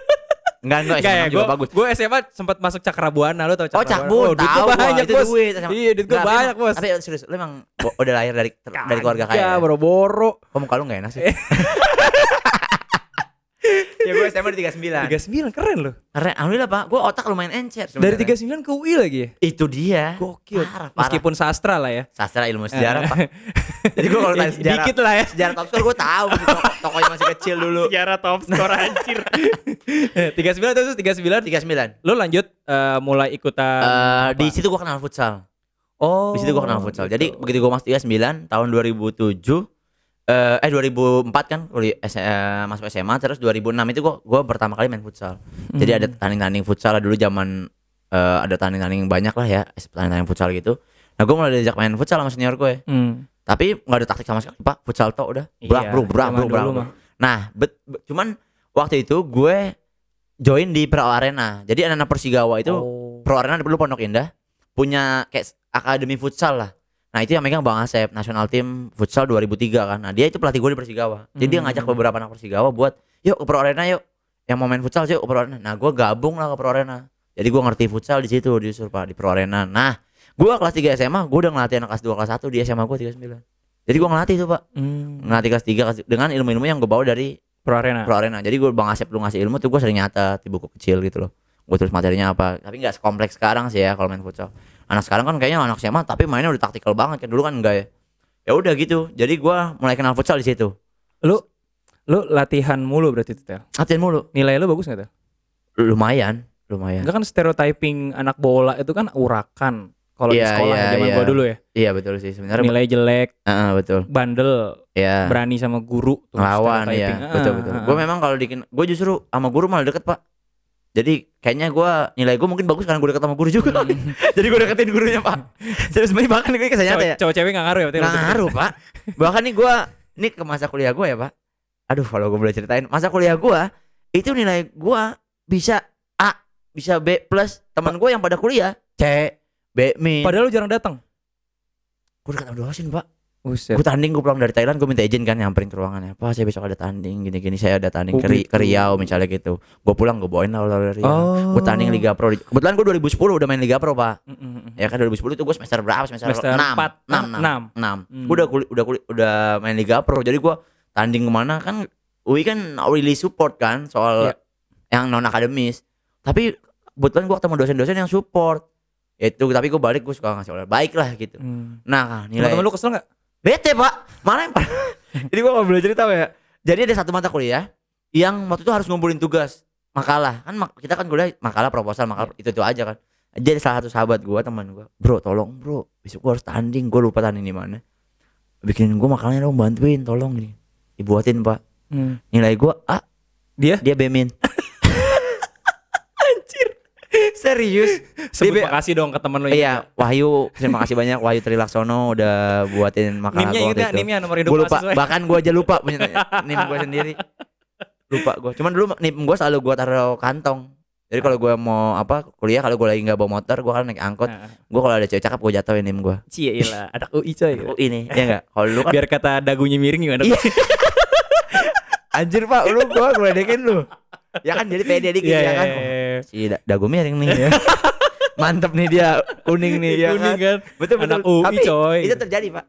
Enggak, enggak, SMA ya, juga gua, bagus. Gue SMA sempat masuk Cakrabuana, lo tau Cakrabuana? Oh, Cakbu, oh, duit tahu banyak, gua, bos. Duit, iya, duit gue banyak, bos. Tapi serius, emang udah lahir dari dari keluarga kaya? Iya, boro-boro. Kok muka lu gak enak sih? ya gue SMA di 39. 39 keren loh. Keren. Alhamdulillah Pak, gue otak lumayan encer. Sebenernya. Dari 39 ke UI lagi ya? Itu dia. Gokil. Parah, parah. Meskipun sastra lah ya. Sastra ilmu sejarah Pak. Jadi gue kalau tanya sejarah. Dikit lah ya. Sejarah top score gue tahu gitu. toko, tokonya masih kecil dulu. Sejarah top score anjir. 39 terus 39. 39. Lo lanjut uh, mulai ikutan uh, di situ gue kenal futsal. Oh. Di situ gue kenal oh, futsal. Jadi gitu. begitu gue masuk US 9 tahun 2007 eh 2004 eh, kan eh, eh, masuk SMA terus 2006 itu gue gua pertama kali main futsal. Mm. Jadi ada tanding-tanding futsal lah dulu zaman uh, ada tanding-tanding banyak lah ya, tanding-tanding futsal gitu. Nah, gue mulai diajak main futsal sama senior gue. Ya. Mm. Tapi nggak ada taktik sama sekali, Pak. Futsal tau udah. Brak, bro, brak, bro, Nah, bet, bet, cuman waktu itu gue join di Pro Arena. Jadi anak-anak Persigawa itu oh. Pro Arena dulu Pondok Indah punya kayak akademi futsal lah. Nah itu yang megang Bang Asep Nasional Tim Futsal 2003 kan Nah dia itu pelatih gue di Persigawa Jadi hmm. dia ngajak beberapa anak Persigawa buat Yuk ke Pro Arena yuk Yang mau main futsal yuk ke Pro Arena Nah gue gabung lah ke Pro Arena Jadi gue ngerti futsal di situ di Surpa di Pro Arena Nah gue kelas 3 SMA gue udah ngelatih anak kelas 2 kelas 1 di SMA gue 39 Jadi gue ngelatih tuh pak hmm. Ngelatih kelas 3 dengan ilmu-ilmu yang gue bawa dari Pro Arena Pro Arena Jadi gue Bang Asep lu ngasih ilmu tuh gue sering nyata di buku kecil gitu loh Gue tulis materinya apa Tapi gak sekompleks sekarang sih ya kalau main futsal anak sekarang kan kayaknya anak SMA tapi mainnya udah taktikal banget kan dulu kan enggak ya ya udah gitu jadi gue mulai kenal futsal di situ lu lu latihan mulu berarti itu tel latihan mulu nilai lu bagus nggak tel lumayan lumayan enggak kan stereotyping anak bola itu kan urakan kalau yeah, di iya, sekolah yeah, ya, zaman yeah. gua dulu ya iya yeah, betul sih sebenarnya nilai jelek uh, betul bandel yeah. berani sama guru tuh lawan ya yeah. uh, betul ah, betul uh. gua ah. memang kalau di gua justru sama guru malah deket pak jadi kayaknya gue nilai gue mungkin bagus karena gue deket sama guru juga hmm. jadi gue deketin gurunya pak serius banget bahkan gue kesannya ya cowok cewek gak ngaruh ya gak ngaruh pak bahkan nih gue ini ke masa kuliah gue ya pak aduh kalau gue boleh ceritain masa kuliah gue itu nilai gue bisa A bisa B plus teman gue yang pada kuliah C B min padahal lu jarang datang gue deket sama dosen pak Gue tanding gue pulang dari Thailand gue minta izin kan nyamperin ke ruangannya. Pak saya besok ada tanding gini-gini saya ada tanding oh, ke, gitu. ke Riau misalnya gitu. Gue pulang gue bawain lalu dari Riau. Oh. Gue tanding Liga Pro. Kebetulan gue 2010 udah main Liga Pro pak. Mm -hmm. Ya kan 2010 itu gue semester berapa semester, semester 6, 4, 6 6 6. 6. Mm. Gue udah kulit udah kulit udah main Liga Pro jadi gue tanding kemana kan UI kan really support kan soal yeah. yang non akademis. Tapi kebetulan gue ketemu dosen-dosen yang support. Itu tapi gue balik gue suka ngasih oleh baik lah gitu. Hmm. Nah nilai. Temen lu kesel nggak? bete pak mana yang jadi gue mau belajar cerita ya jadi ada satu mata kuliah yang waktu itu harus ngumpulin tugas makalah kan mak kita kan kuliah makalah proposal makalah iya. itu itu aja kan jadi salah satu sahabat gue teman gue bro tolong bro besok gue harus tanding gue lupa tanding di mana Bikin gue makalahnya dong bantuin tolong nih, dibuatin pak hmm. nilai gue A dia dia bemin Serius? Sebut DB... makasih dong ke temen lu. Iya, gitu. Wahyu, terima kasih banyak Wahyu Trilaksono udah buatin makanan Nimnya waktu itu. Nimnya nomor hidup gua lupa, sesuai. bahkan gua aja lupa punya nim gua sendiri. Lupa gua. Cuman dulu nim gua selalu gua taruh kantong. Jadi kalau gue mau apa kuliah kalau gue lagi nggak bawa motor gue kan naik angkot ah. gue kalau ada cewek cakep gue jatuhin nim gue. Cie ilah, ada UI coy. UI nih ya enggak. Kalau lu kan biar kata dagunya miring gimana? Iya. Anjir Pak, lu gua dekin lu. Ya kan jadi pede dikit yeah, ya iya, kan. Yeah, yeah. Si iya, da dagu miring nih. Ya. Mantep nih dia kuning nih ya. Kuning kan. Betul kan? betul. Anak UI Tapi, coy. Itu terjadi, Pak.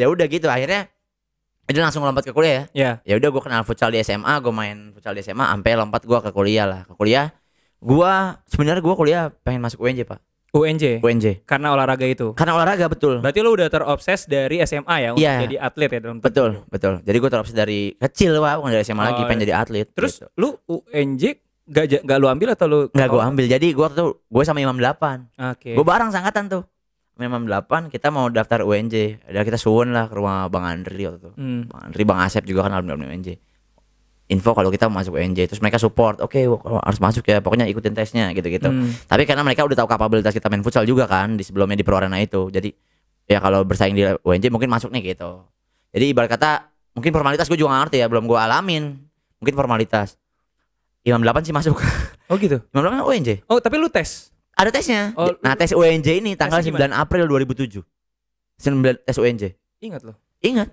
Ya udah gitu akhirnya itu langsung lompat ke kuliah ya. Yeah. Ya udah gue kenal futsal di SMA, gue main futsal di SMA sampai lompat gue ke kuliah lah. Ke kuliah gue sebenarnya gue kuliah pengen masuk UNJ, Pak. UNJ. UNJ. Karena olahraga itu. Karena olahraga betul. Berarti lo udah terobses dari SMA ya untuk yeah. jadi atlet ya dalam Betul, betul. Jadi gue terobses dari kecil Pak, bukan dari SMA oh, lagi pengen iya. jadi atlet. Terus gitu. lu UNJ Gak, gak lu ambil atau lu? Gak gue oh. ambil. Jadi gue tuh gue sama Imam delapan Oke. Okay. Gue bareng sangkatan tuh. Imam 8 kita mau daftar UNJ. Ada kita suwun lah ke rumah Bang Andri waktu itu. Hmm. Bang Andri, Bang Asep juga kan alumni UNJ. Info kalau kita masuk UNJ terus mereka support. Oke, okay, harus masuk ya. Pokoknya ikutin tesnya gitu-gitu. Hmm. Tapi karena mereka udah tahu kapabilitas kita main futsal juga kan di sebelumnya di Pro Arena itu. Jadi ya kalau bersaing di UNJ mungkin masuk nih gitu. Jadi ibarat kata mungkin formalitas gue juga gak ngerti ya, belum gue alamin. Mungkin formalitas 58 sih masuk. Oh gitu. 58 kan UNJ. Oh, tapi lu tes. Ada tesnya. Oh, nah, tes UNJ ini tanggal 9 April 2007. 9 tes UNJ. Ingat loh. Ingat.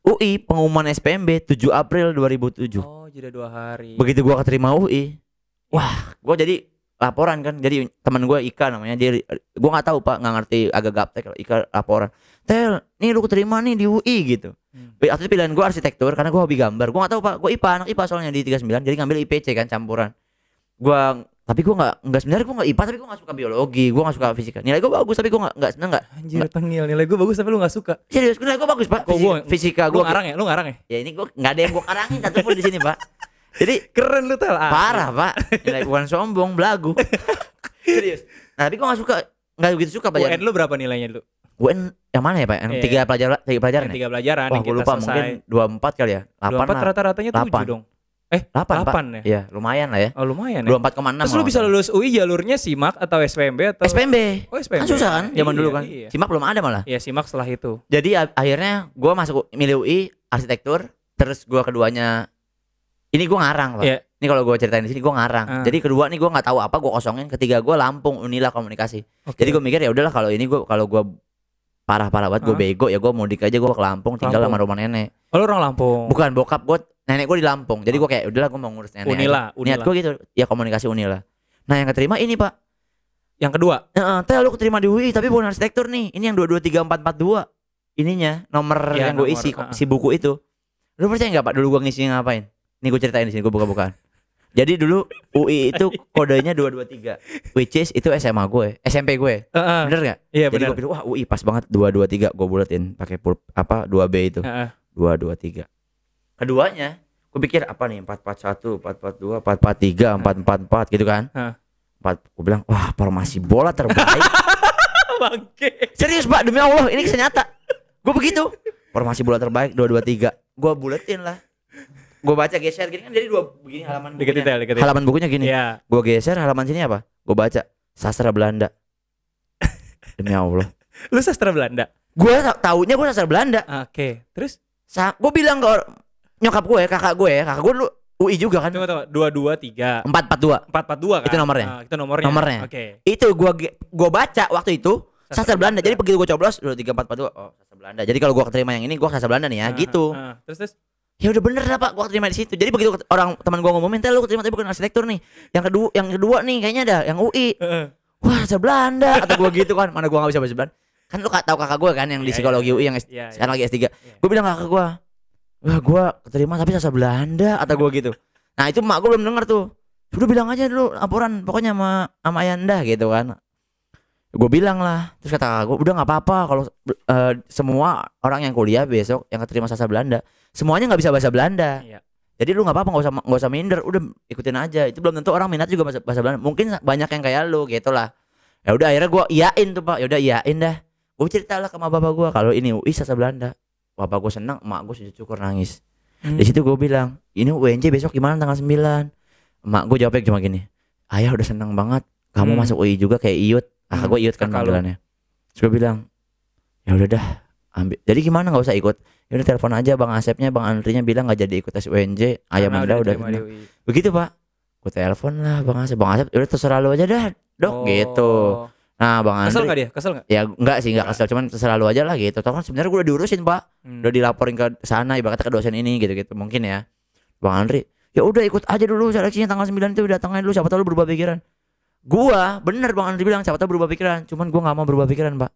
UI pengumuman SPMB 7 April 2007. Oh, jadi dua hari. Begitu gua keterima UI, iya. wah, gua jadi laporan kan. Jadi teman gua Ika namanya, dia gua nggak tahu Pak, nggak ngerti agak gaptek Ika laporan. Tel, nih lu terima nih di UI gitu. Hmm. Atau pilihan gue arsitektur karena gue hobi gambar. Gue gak tahu pak, gue IPA anak IPA soalnya di 39 jadi ngambil IPC kan campuran. Gue tapi gue nggak nggak sebenarnya gue nggak IPA tapi gue nggak suka biologi gue nggak suka fisika nilai gue bagus tapi gue nggak nggak seneng nggak anjir gak, tengil nilai gue bagus tapi lu nggak suka serius nilai gue bagus pak fisika, fisika gue ngarang ya lu ngarang ya ya ini gue nggak ada yang gue karangin satu pun di sini pak jadi keren lu tel ah. parah pak nilai bukan sombong belagu serius nah, tapi gue nggak suka nggak begitu suka pak UN lu berapa nilainya lu UN yang mana ya Pak? Yang iya. tiga pelajaran tiga ya? pelajaran. tiga pelajaran. Wah, gue lupa selesai. mungkin dua empat kali ya. Delapan Empat rata-ratanya tujuh dong. Eh, delapan ya? Iya, lumayan lah ya. Oh, lumayan ya? koma enam Terus lu bisa lulus UI jalurnya SIMAK atau SPMB atau SPMB. Oh, SPMB. Kan susah kan iya, zaman dulu kan. Iya. SIMAK belum ada malah. Iya, SIMAK setelah itu. Jadi akhirnya gue masuk milih UI arsitektur, terus gue keduanya ini gue ngarang, Pak. Yeah. Ini kalau gue ceritain di sini gue ngarang. Uh. Jadi kedua nih gue nggak tahu apa, gue kosongin. Ketiga gue Lampung Unila Komunikasi. Okay. Jadi gue mikir ya udahlah kalau ini gue kalau gue parah-parah banget gue bego ya gue mudik aja gue ke Lampung tinggal Lampung. sama rumah nenek oh, orang Lampung bukan bokap gue nenek gue di Lampung jadi gue kayak udahlah gue mau ngurus nenek Unila, aja. Unila. niat gue gitu ya komunikasi Unila nah yang keterima ini pak yang kedua e -e, teh lu keterima di UI tapi bukan arsitektur nih ini yang dua dua tiga empat empat dua ininya nomor ya, yang gue isi uh -uh. si buku itu lu percaya nggak pak dulu gue ngisi ngapain nih gue ceritain di sini gue buka-bukaan jadi dulu UI itu kodenya 223 Which is itu SMA gue SMP gue uh -uh. Bener gak? Iya yeah, bener Jadi gue pilih wah UI pas banget 223 Gue buletin pakai apa 2B itu uh -uh. 223 Keduanya Gue pikir apa nih 441, 442, 443, 444 gitu kan uh. 4, Gue bilang wah formasi bola terbaik Bangke. Serius pak demi Allah ini kisah nyata Gue begitu Formasi bola terbaik 223 Gue buletin lah gue baca geser gini kan jadi dua begini halaman bukunya. Dikit detail, dikit detail. halaman bukunya gini yeah. gue geser halaman sini apa gue baca sastra Belanda demi Allah lu sastra Belanda gue taunya gue sastra Belanda oke okay. terus Sa gue bilang ke nyokap gue kakak gue ya kakak gue ya, lu UI juga kan? Tunggu, Dua dua tiga. Empat empat dua. Empat empat dua kan? Itu nomornya. uh, itu nomornya. Nomornya. Oke. Okay. Itu gue gue baca waktu itu sastra, sastra Belanda. Belanda. Jadi begitu gue coblos dua tiga empat empat dua. Oh sastra Belanda. Jadi kalau gue keterima yang ini gue sastra Belanda nih ya, uh, gitu. Uh, terus terus ya udah bener lah pak gua terima di situ jadi begitu orang teman gua ngomongin teh lu terima tapi bukan arsitektur nih yang kedua yang kedua nih kayaknya ada yang UI wah bahasa Belanda atau gua gitu kan mana gua nggak bisa bahasa Belanda kan lu tau kakak gua kan yang di iya, psikologi iya, UI yang iya, sekarang lagi S3 gua bilang kakak gua wah gua terima tapi bahasa Belanda atau gua gitu nah itu mak gua belum dengar tuh Sudah bilang aja dulu laporan pokoknya sama sama ayanda gitu kan gue bilang lah terus kata aku udah nggak apa-apa kalau uh, semua orang yang kuliah besok yang keterima sastra Belanda semuanya nggak bisa bahasa Belanda iya. jadi lu nggak apa-apa nggak usah nggak usah minder udah ikutin aja itu belum tentu orang minat juga bahasa, bahasa Belanda mungkin banyak yang kayak lu gitu lah ya udah akhirnya gue iyain tuh pak ya udah iyain dah gue cerita lah ke sama bapak gue kalau ini UI sastra Belanda bapak gue senang mak gue sujud syukur nangis hmm. di situ gue bilang ini UNJ besok gimana tanggal 9 mak gue jawabnya cuma gini ayah udah senang banget kamu hmm. masuk UI juga kayak Iyut Aku gue ikut kan panggilannya terus gue bilang ya udah dah ambil jadi gimana nggak usah ikut ya udah telepon aja bang Asepnya bang Andrinya bilang nggak jadi ikut tes UNJ ayam anda udah, udah begitu pak gue telepon lah bang Asep bang Asep ya udah terserah lu aja dah dok oh. gitu Nah, Bang Andri. Kesel gak dia? Kesel gak? Ya enggak sih, enggak kesel, cuman terserah lu aja lah gitu. Tapi kan sebenarnya gue udah diurusin, Pak. Hmm. Udah dilaporin ke sana ibaratnya ke dosen ini gitu-gitu mungkin ya. Bang Andri, ya udah ikut aja dulu seleksinya tanggal 9 itu udah lu dulu siapa tahu lu berubah pikiran. Gua bener Bang Andri bilang siapa tahu berubah pikiran, cuman gua nggak mau berubah pikiran, Pak.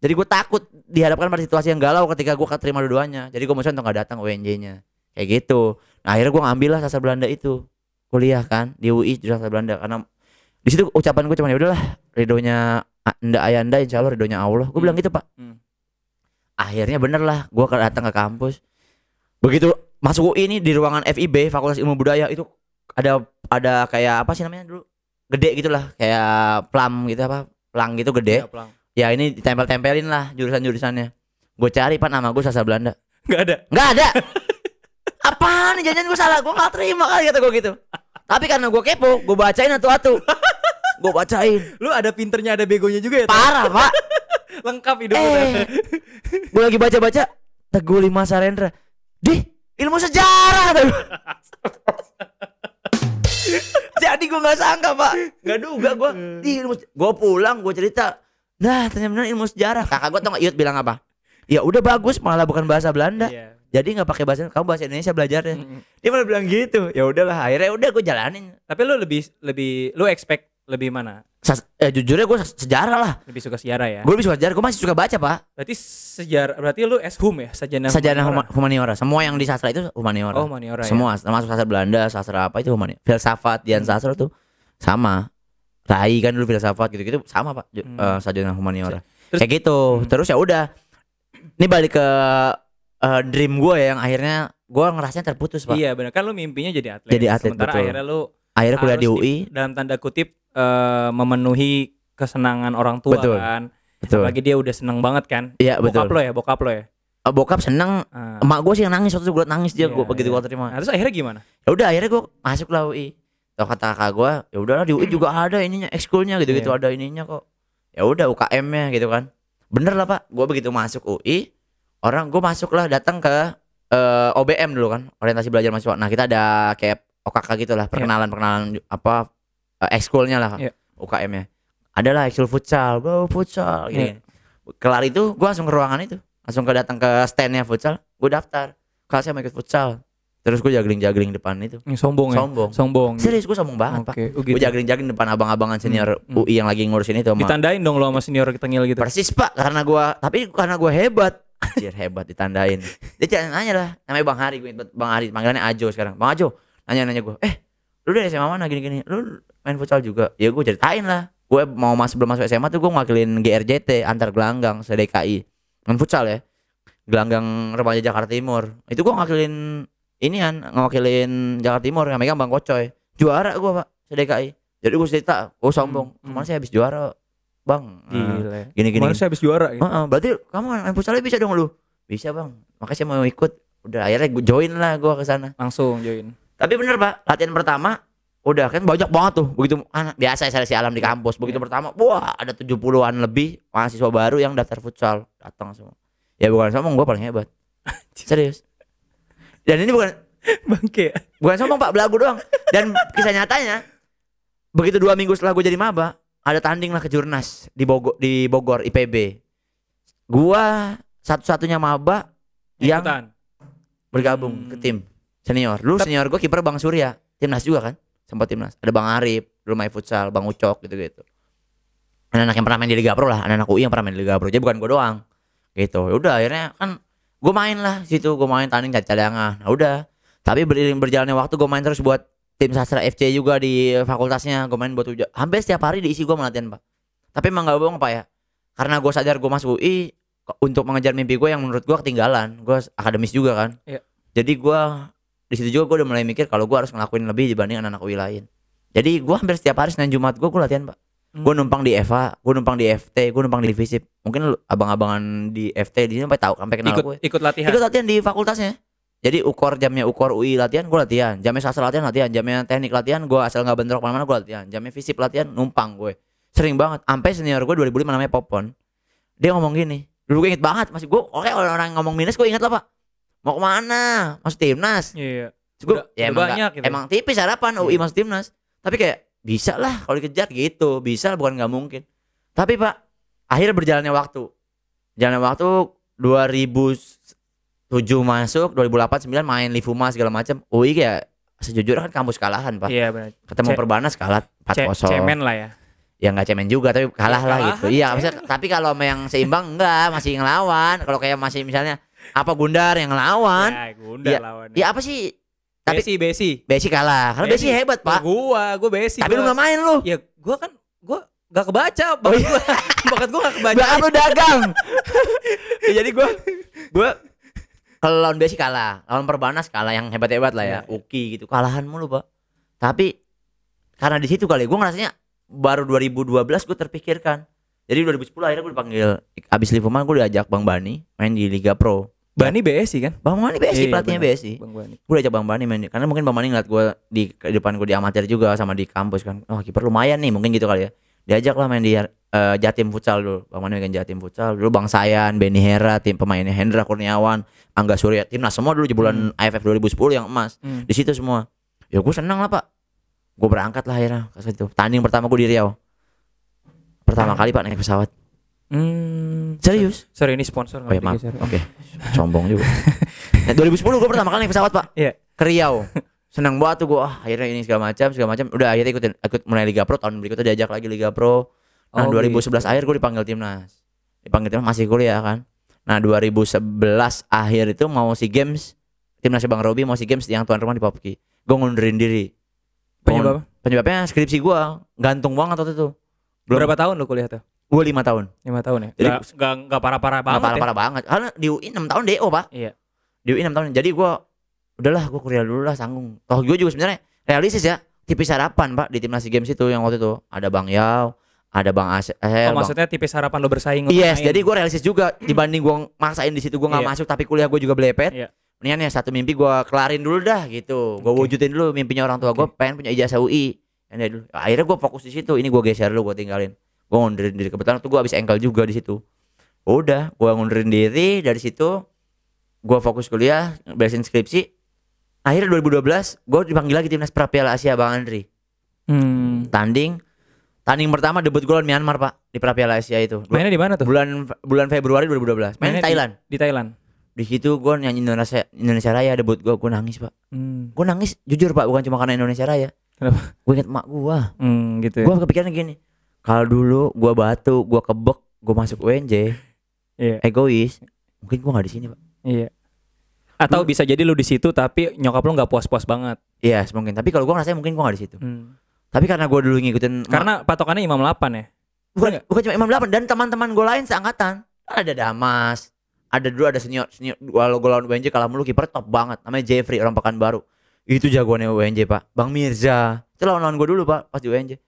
Jadi gua takut dihadapkan pada situasi yang galau ketika gua keterima dua-duanya. Jadi gua mau untuk gak datang UNJ-nya. Kayak gitu. Nah akhirnya gua ngambil lah sastra Belanda itu. Kuliah kan di UI sastra Belanda. Karena di situ ucapan gua cuman ya udahlah ridonya anda ayanda insya Allah ridonya Allah. gua hmm. bilang gitu pak. Hmm. Akhirnya bener lah gua datang ke kampus. Begitu masuk UI ini di ruangan FIB Fakultas Ilmu Budaya itu ada ada kayak apa sih namanya dulu gede gitu lah kayak plam gitu apa plang gitu gede ya, plang. ya ini ditempel-tempelin lah jurusan-jurusannya gue cari pan nama gue sasa Belanda nggak ada nggak ada apaan nih janjian gue salah gue nggak terima kali kata gue gitu tapi karena gue kepo gue bacain atu-atu gue bacain lu ada pinternya ada begonya juga ya parah pak lengkap hidup eh, gue lagi baca-baca Teguh Lima Sarendra di ilmu sejarah Jadi gue nggak sangka pak, nggak duga gue. Hmm. Gue pulang gue cerita, nah ternyata benar ilmu sejarah. Kakak gue tau gak Yud bilang apa? Ya udah bagus malah bukan bahasa Belanda. Iya. Jadi nggak pakai bahasa kamu bahasa Indonesia belajarnya. Dia malah bilang gitu. Ya udahlah akhirnya udah gue jalanin. Tapi lu lebih lebih lu expect lebih mana? Sa eh, jujurnya gue sejarah lah. Lebih suka sejarah ya. Gue lebih suka sejarah. Gue masih suka baca pak. Berarti sejarah. Berarti lu eshum ya sajana. Sajana humaniora. humaniora. Semua yang di sastra itu humaniora. Oh humaniora. Ya. Semua ya. termasuk sastra Belanda, sastra apa itu humaniora. Filsafat, dian hmm. sastra tuh sama. Rai kan dulu filsafat gitu-gitu sama pak. Hmm. Uh, sajana humaniora. Terus, Kayak gitu. Hmm. Terus ya udah. Ini balik ke uh, dream gue ya, yang akhirnya gue ngerasanya terputus pak. Iya benar kan lu mimpinya jadi atlet. Jadi atlet Sementara betul. akhirnya lu akhirnya kuliah di UI dalam tanda kutip uh, memenuhi kesenangan orang tua betul. kan betul. apalagi dia udah seneng banget kan iya, bokap betul lo ya bokap lo ya uh, bokap seneng uh. emak gue sih yang nangis waktu itu gue nangis dia yeah, gue begitu yeah. gue terima nah, terus akhirnya gimana ya udah akhirnya gue masuk lah UI tau kata kakak gue ya udahlah di UI juga ada ininya ekskulnya gitu gitu iya. yeah. ada ininya kok ya udah UKM nya gitu kan bener lah pak gue begitu masuk UI orang gue masuk lah datang ke uh, eh, OBM dulu kan orientasi belajar mahasiswa nah kita ada kayak e OKK gitu iya. eh, lah, perkenalan-perkenalan apa iya. uh, ekskulnya lah yeah. ukm ada Adalah ekskul futsal, bawa futsal gini. Yeah. Kelar itu gue langsung ke ruangan itu, langsung ke datang ke standnya futsal, gue daftar. Kalau saya mau ikut futsal, terus gue jagling-jagling depan itu. Sombong, iya, sombong. ya? Sombong. Sombong. Serius gue sombong banget, okay. Pak. Oh gitu. Gue jagling-jagling depan abang-abangan senior hmm. hmm. UI yang lagi ngurusin itu. Sama. Ditandain dong lo sama senior kita ngil gitu. Persis, Pak, karena gue tapi karena gue hebat. Anjir hebat ditandain. Dia jangan nanya lah. Namanya Bang Hari, gue Bang Hari panggilannya Ajo sekarang. Bang Ajo, nanya-nanya gue eh lu dari SMA mana gini-gini lu main futsal juga ya gue ceritain lah gue mau masuk belum masuk SMA tuh gue ngakilin GRJT antar gelanggang sedekai main futsal ya gelanggang remaja Jakarta Timur itu gue ngakilin ini kan ngawakilin Jakarta Timur yang megang Bang Kocoy juara gue pak sedekai jadi gue cerita gue sombong hmm. kemarin hmm. saya habis juara bang nah, ya. gini gini kemarin saya habis juara gitu. Uh, uh, berarti kamu main futsalnya bisa dong lu bisa bang makanya saya mau ikut udah akhirnya gue join lah gue ke sana langsung join tapi bener pak, latihan pertama udah kan banyak banget tuh begitu anak biasa seleksi alam di kampus begitu yeah. pertama wah ada 70-an lebih mahasiswa baru yang daftar futsal datang semua ya bukan sombong gue paling hebat serius dan ini bukan bangke ya. bukan sombong pak belagu doang dan kisah nyatanya begitu dua minggu setelah gue jadi maba ada tanding lah ke jurnas di Bogor di Bogor IPB gue satu-satunya maba yang bergabung hmm. ke tim Senior. Lu senior gue kiper Bang Surya, timnas juga kan? Sempat timnas. Ada Bang Arif, main Futsal, Bang Ucok gitu-gitu. Anak-anak yang pernah main di Liga Pro lah, anak-anak UI yang pernah main di Liga Pro. Jadi bukan gue doang. Gitu. Ya udah akhirnya kan gue main lah situ, gue main tanding cadangan. Nah, udah. Tapi beriring berjalannya waktu gue main terus buat tim sastra FC juga di fakultasnya gue main buat uja. hampir setiap hari diisi gue melatihan pak tapi emang gak bohong pak ya karena gue sadar gue masuk UI untuk mengejar mimpi gue yang menurut gue ketinggalan gue akademis juga kan ya. jadi gue di situ juga gue udah mulai mikir kalau gue harus ngelakuin lebih dibanding anak-anak UI jadi gue hampir setiap hari senin jumat gue gue latihan pak hmm. gue numpang di Eva gue numpang di FT gue numpang di Visip mungkin abang-abangan di FT di sini sampai tahu sampai kenal ikut, gue ikut latihan ikut latihan di fakultasnya jadi ukur jamnya ukur UI latihan gue latihan, jamnya sastra latihan latihan, jamnya teknik latihan gue asal nggak bentrok mana-mana gue latihan, jamnya fisip latihan numpang gue. Sering banget. Sampai senior gue 2005 namanya Popon. Dia ngomong gini, dulu gue inget banget masih gue oke okay, orang, orang ngomong minus gue inget lah pak mau kemana masuk timnas iya, cukup ya emang banyak, gak, gitu. emang tipis harapan UI iya. masuk timnas tapi kayak bisa lah kalau dikejar gitu bisa bukan nggak mungkin tapi pak akhirnya berjalannya waktu jalannya waktu 2007 masuk 2008 9 main Livuma segala macam UI kayak sejujurnya kan kampus kalahan pak iya benar ketemu C Perbanas kalah 4-0 cemen lah ya ya nggak cemen juga tapi kalah ya, lah gitu iya tapi kalau yang seimbang enggak masih ngelawan kalau kayak masih misalnya apa Gundar yang lawan? Ya, Gundar ya, lawan. Ya iya, apa sih? Tapi Besi, Besi. Besi kalah. Karena Besi, Besi hebat, Pak. Gua, gua Besi. Tapi gua. lu gak main lu. Ya gua kan gua gak kebaca oh, bakat oh, iya. gua. bakat gua gak kebaca. Bakat lu dagang. ya, jadi gua gua kalau lawan Besi kalah, lawan Perbanas kalah yang hebat-hebat lah ya, ya. Uki gitu. Kalahan mulu, Pak. Tapi karena di situ kali gua ngerasanya baru 2012 gue terpikirkan. Jadi 2010 akhirnya gue dipanggil abis Liverpool gue diajak Bang Bani main di Liga Pro. Bani BSI kan? Bang Bani BSI, iya, iya, pelatihnya bener. BSI. Gue udah Gue ajak Bang Bani main karena mungkin Bang Bani ngeliat gue di depan gue di amatir juga sama di kampus kan. Oh, kiper lumayan nih, mungkin gitu kali ya. Diajak lah main di uh, Jatim Futsal dulu. Bang Bani main Jatim Futsal dulu Bang Sayan, Benny Hera, tim pemainnya Hendra Kurniawan, Angga Surya, timnas semua dulu jebolan hmm. AFF 2010 yang emas. Hmm. Di situ semua. Ya gue seneng lah, Pak. Gue berangkat lah akhirnya ke situ. Tanding pertama gue di Riau. Pertama hmm. kali Pak naik pesawat. Hmm, serius? Sorry ini sponsor Oh iya, ya maaf. Oke. Okay. Sombong juga. nah, 2010 gue pertama kali naik pesawat, Pak. Iya. Yeah. Ke Riau. Senang banget tuh gue. Ah, akhirnya ini segala macam, segala macam. Udah akhirnya ikutin ikut mulai Liga Pro tahun berikutnya diajak lagi Liga Pro. Nah, oh, 2011 iya. gitu. akhir gue dipanggil timnas. Dipanggil timnas masih kuliah kan. Nah, 2011 akhir itu mau si Games timnas Bang Robi mau si Games yang tuan rumah di Papua. Gue ngundurin diri. Penyebab? Penyebabnya skripsi gue gantung banget waktu itu. Belum, Berapa tahun lo kuliah tuh? Gue lima tahun. Lima tahun ya. Jadi nggak nggak parah-parah banget. Gak ya? parah-parah ya? banget. Karena di UI enam tahun DO pak. Iya. Di UI enam tahun. Jadi gue udahlah gue kuliah dulu lah sanggung. Toh gue juga sebenarnya realistis ya. tipe sarapan pak di timnas games itu yang waktu itu ada Bang Yao, ada Bang As. Eh, oh, bang. maksudnya tipe sarapan lo bersaing. Yes. Jadi gue realistis juga dibanding gue maksain di situ gue nggak iya. masuk tapi kuliah gue juga belepet. Iya. nih, ya satu mimpi gue kelarin dulu dah gitu. Gue wujudin dulu mimpinya orang tua okay. gue pengen punya ijazah UI. Yang dulu. Akhirnya gue fokus di situ. Ini gue geser lu, gue tinggalin gue ngundurin diri kebetulan tuh gue abis engkel juga di situ udah gue ngundurin diri dari situ gue fokus kuliah beresin inskripsi. akhirnya 2012 gue dipanggil lagi timnas pra Asia bang Andri hmm. tanding tanding pertama debut gue lawan Myanmar pak di pra Asia itu mainnya di mana tuh bulan bulan Februari 2012 main mainnya Thailand di, di Thailand di situ gue nyanyi Indonesia Indonesia Raya debut gue gue nangis pak hmm. gue nangis jujur pak bukan cuma karena Indonesia Raya gue inget mak gue hmm, gitu ya. gue kepikiran gini kalau dulu gua batu gua kebek gua masuk UNJ yeah. egois mungkin gua nggak di sini pak iya yeah. atau bisa jadi lu di situ tapi nyokap lu nggak puas-puas banget iya yes, mungkin tapi kalau gua ngerasa mungkin gua nggak di situ hmm. tapi karena gua dulu ngikutin karena patokannya imam 8 ya bukan Bukan, bukan cuma imam 8 dan teman-teman gua lain seangkatan ada damas ada dulu ada senior senior walau gue lawan UNJ kalau mulu kiper top banget namanya Jeffrey orang Pekanbaru itu jagoannya UNJ pak Bang Mirza itu lawan lawan gue dulu pak pas di UNJ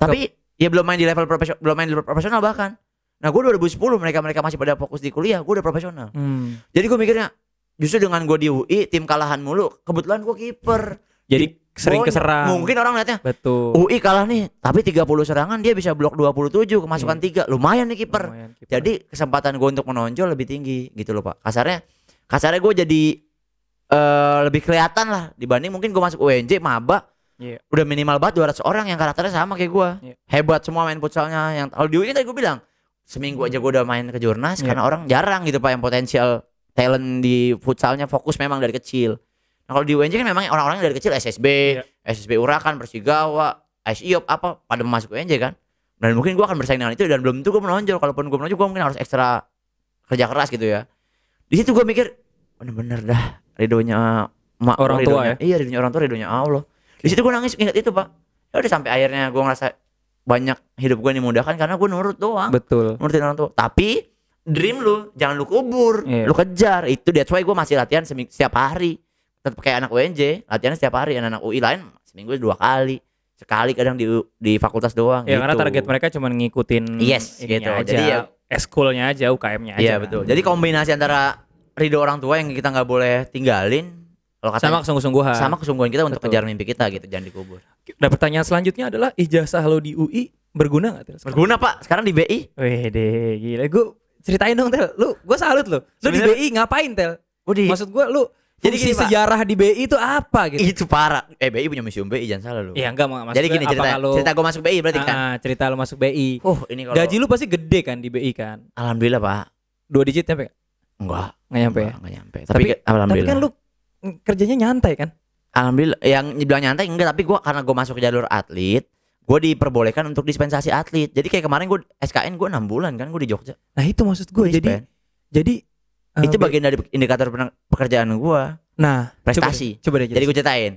tapi Ya belum main di level profesional, belum main di level profesional bahkan. Nah gue 2010 mereka mereka masih pada fokus di kuliah, gue udah profesional. Hmm. Jadi gue mikirnya justru dengan gue di UI tim kalahan mulu, kebetulan gue kiper. Jadi di, sering keserang. Mungkin orang lihatnya Betul. UI kalah nih, tapi 30 serangan dia bisa blok 27, kemasukan iya. tiga. 3. Lumayan nih kiper. Jadi kesempatan gue untuk menonjol lebih tinggi gitu loh, Pak. Kasarnya kasarnya gue jadi uh, lebih kelihatan lah dibanding mungkin gue masuk UNJ mabak Yeah. Udah minimal banget 200 orang yang karakternya sama kayak gua. Yeah. Hebat semua main futsalnya. Yang audio ini tadi gua bilang seminggu aja gua udah main ke jurnas yeah. karena orang jarang gitu pak yang potensial talent di futsalnya fokus memang dari kecil. Nah kalau di UNJ kan memang orang-orang dari kecil SSB, yeah. SSB Urakan, Persigawa, siop apa pada masuk UNJ kan. Dan mungkin gua akan bersaing dengan itu dan belum tentu gue menonjol. Kalaupun gue menonjol gua mungkin harus ekstra kerja keras gitu ya. Di situ gua mikir bener-bener dah ridonya mak orang tua ya. Iya ridonya orang tua ridonya Allah di situ gue nangis ingat itu pak ya udah sampai akhirnya gue ngerasa banyak hidup gue dimudahkan karena gue nurut doang betul nurutin orang tua tapi dream lu jangan lu kubur yeah. lu kejar itu dia why gue masih latihan setiap hari tetap kayak anak UNJ latihan setiap hari anak, -anak UI lain seminggu dua kali sekali kadang di di fakultas doang ya gitu. karena target mereka cuma ngikutin yes gitu aja, jadi ya eskulnya eh, aja UKM-nya iya, aja iya betul jadi kombinasi antara ridho orang tua yang kita nggak boleh tinggalin kalau kata sama kesungguh-sungguhan. Sama kesungguhan kita untuk Betul. kejar mimpi kita gitu, jangan dikubur. Nah, pertanyaan selanjutnya adalah ijazah lo di UI berguna gak? Tel, berguna, Pak. Sekarang di BI. Wede, gila. Gue ceritain dong, Tel. Lu gue salut lo. Lu di BI ngapain, Tel? Gua Maksud gue lu jadi gini, sejarah Pak. di BI itu apa gitu? Itu parah. Eh BI punya museum BI jangan salah lu. Iya enggak mau Jadi gini cerita. Lo, cerita lo masuk BI berarti uh, kan. Ah, cerita lu masuk BI. Oh, ini kalau Gaji lu pasti gede kan di BI kan? Alhamdulillah, Pak. Dua digit nyampe? Enggak. Nggak nyampe. Ya? Enggak, nyampe. Tapi, tapi alhamdulillah. Tapi kan lu kerjanya nyantai kan? Alhamdulillah yang dibilang nyantai enggak tapi gua karena gua masuk jalur atlet gue diperbolehkan untuk dispensasi atlet jadi kayak kemarin gue SKN gue enam bulan kan gue di Jogja nah itu maksud gue jadi jadi uh, itu bagian dari indikator pekerjaan gue nah prestasi coba deh, coba deh jadi gue ceritain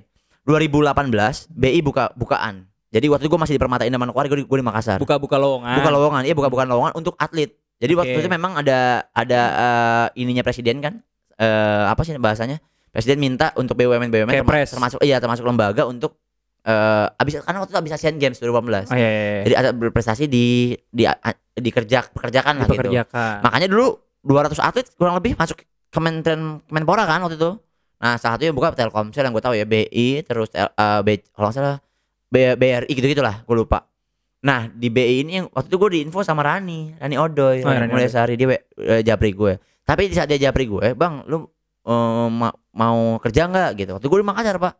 2018 BI buka bukaan jadi waktu itu gue masih di Permata Indah Manokwari gue di, gue di Makassar buka buka lowongan buka lowongan iya buka buka lowongan untuk atlet jadi okay. waktu itu memang ada ada uh, ininya presiden kan uh, apa sih bahasanya Presiden minta untuk BUMN BUMN term termasuk iya termasuk lembaga untuk uh, abis karena waktu itu abis Asian Games 2018. Oh, iya, iya, iya, Jadi ada berprestasi di di kerja pekerjakan lah gitu. Makanya dulu 200 atlet kurang lebih masuk Kementerian Kemenpora kan waktu itu. Nah, salah satunya buka Telkomsel yang gue tahu ya, BI terus uh, B, kalau nggak salah B, BRI gitu-gitulah, gue lupa. Nah di BI ini yang waktu itu gue diinfo sama Rani, Rani Odoy, oh, iya, Rani sehari dia uh, japri gue. Tapi di saat dia japri gue, bang, lu mau kerja nggak gitu waktu gue di Makassar pak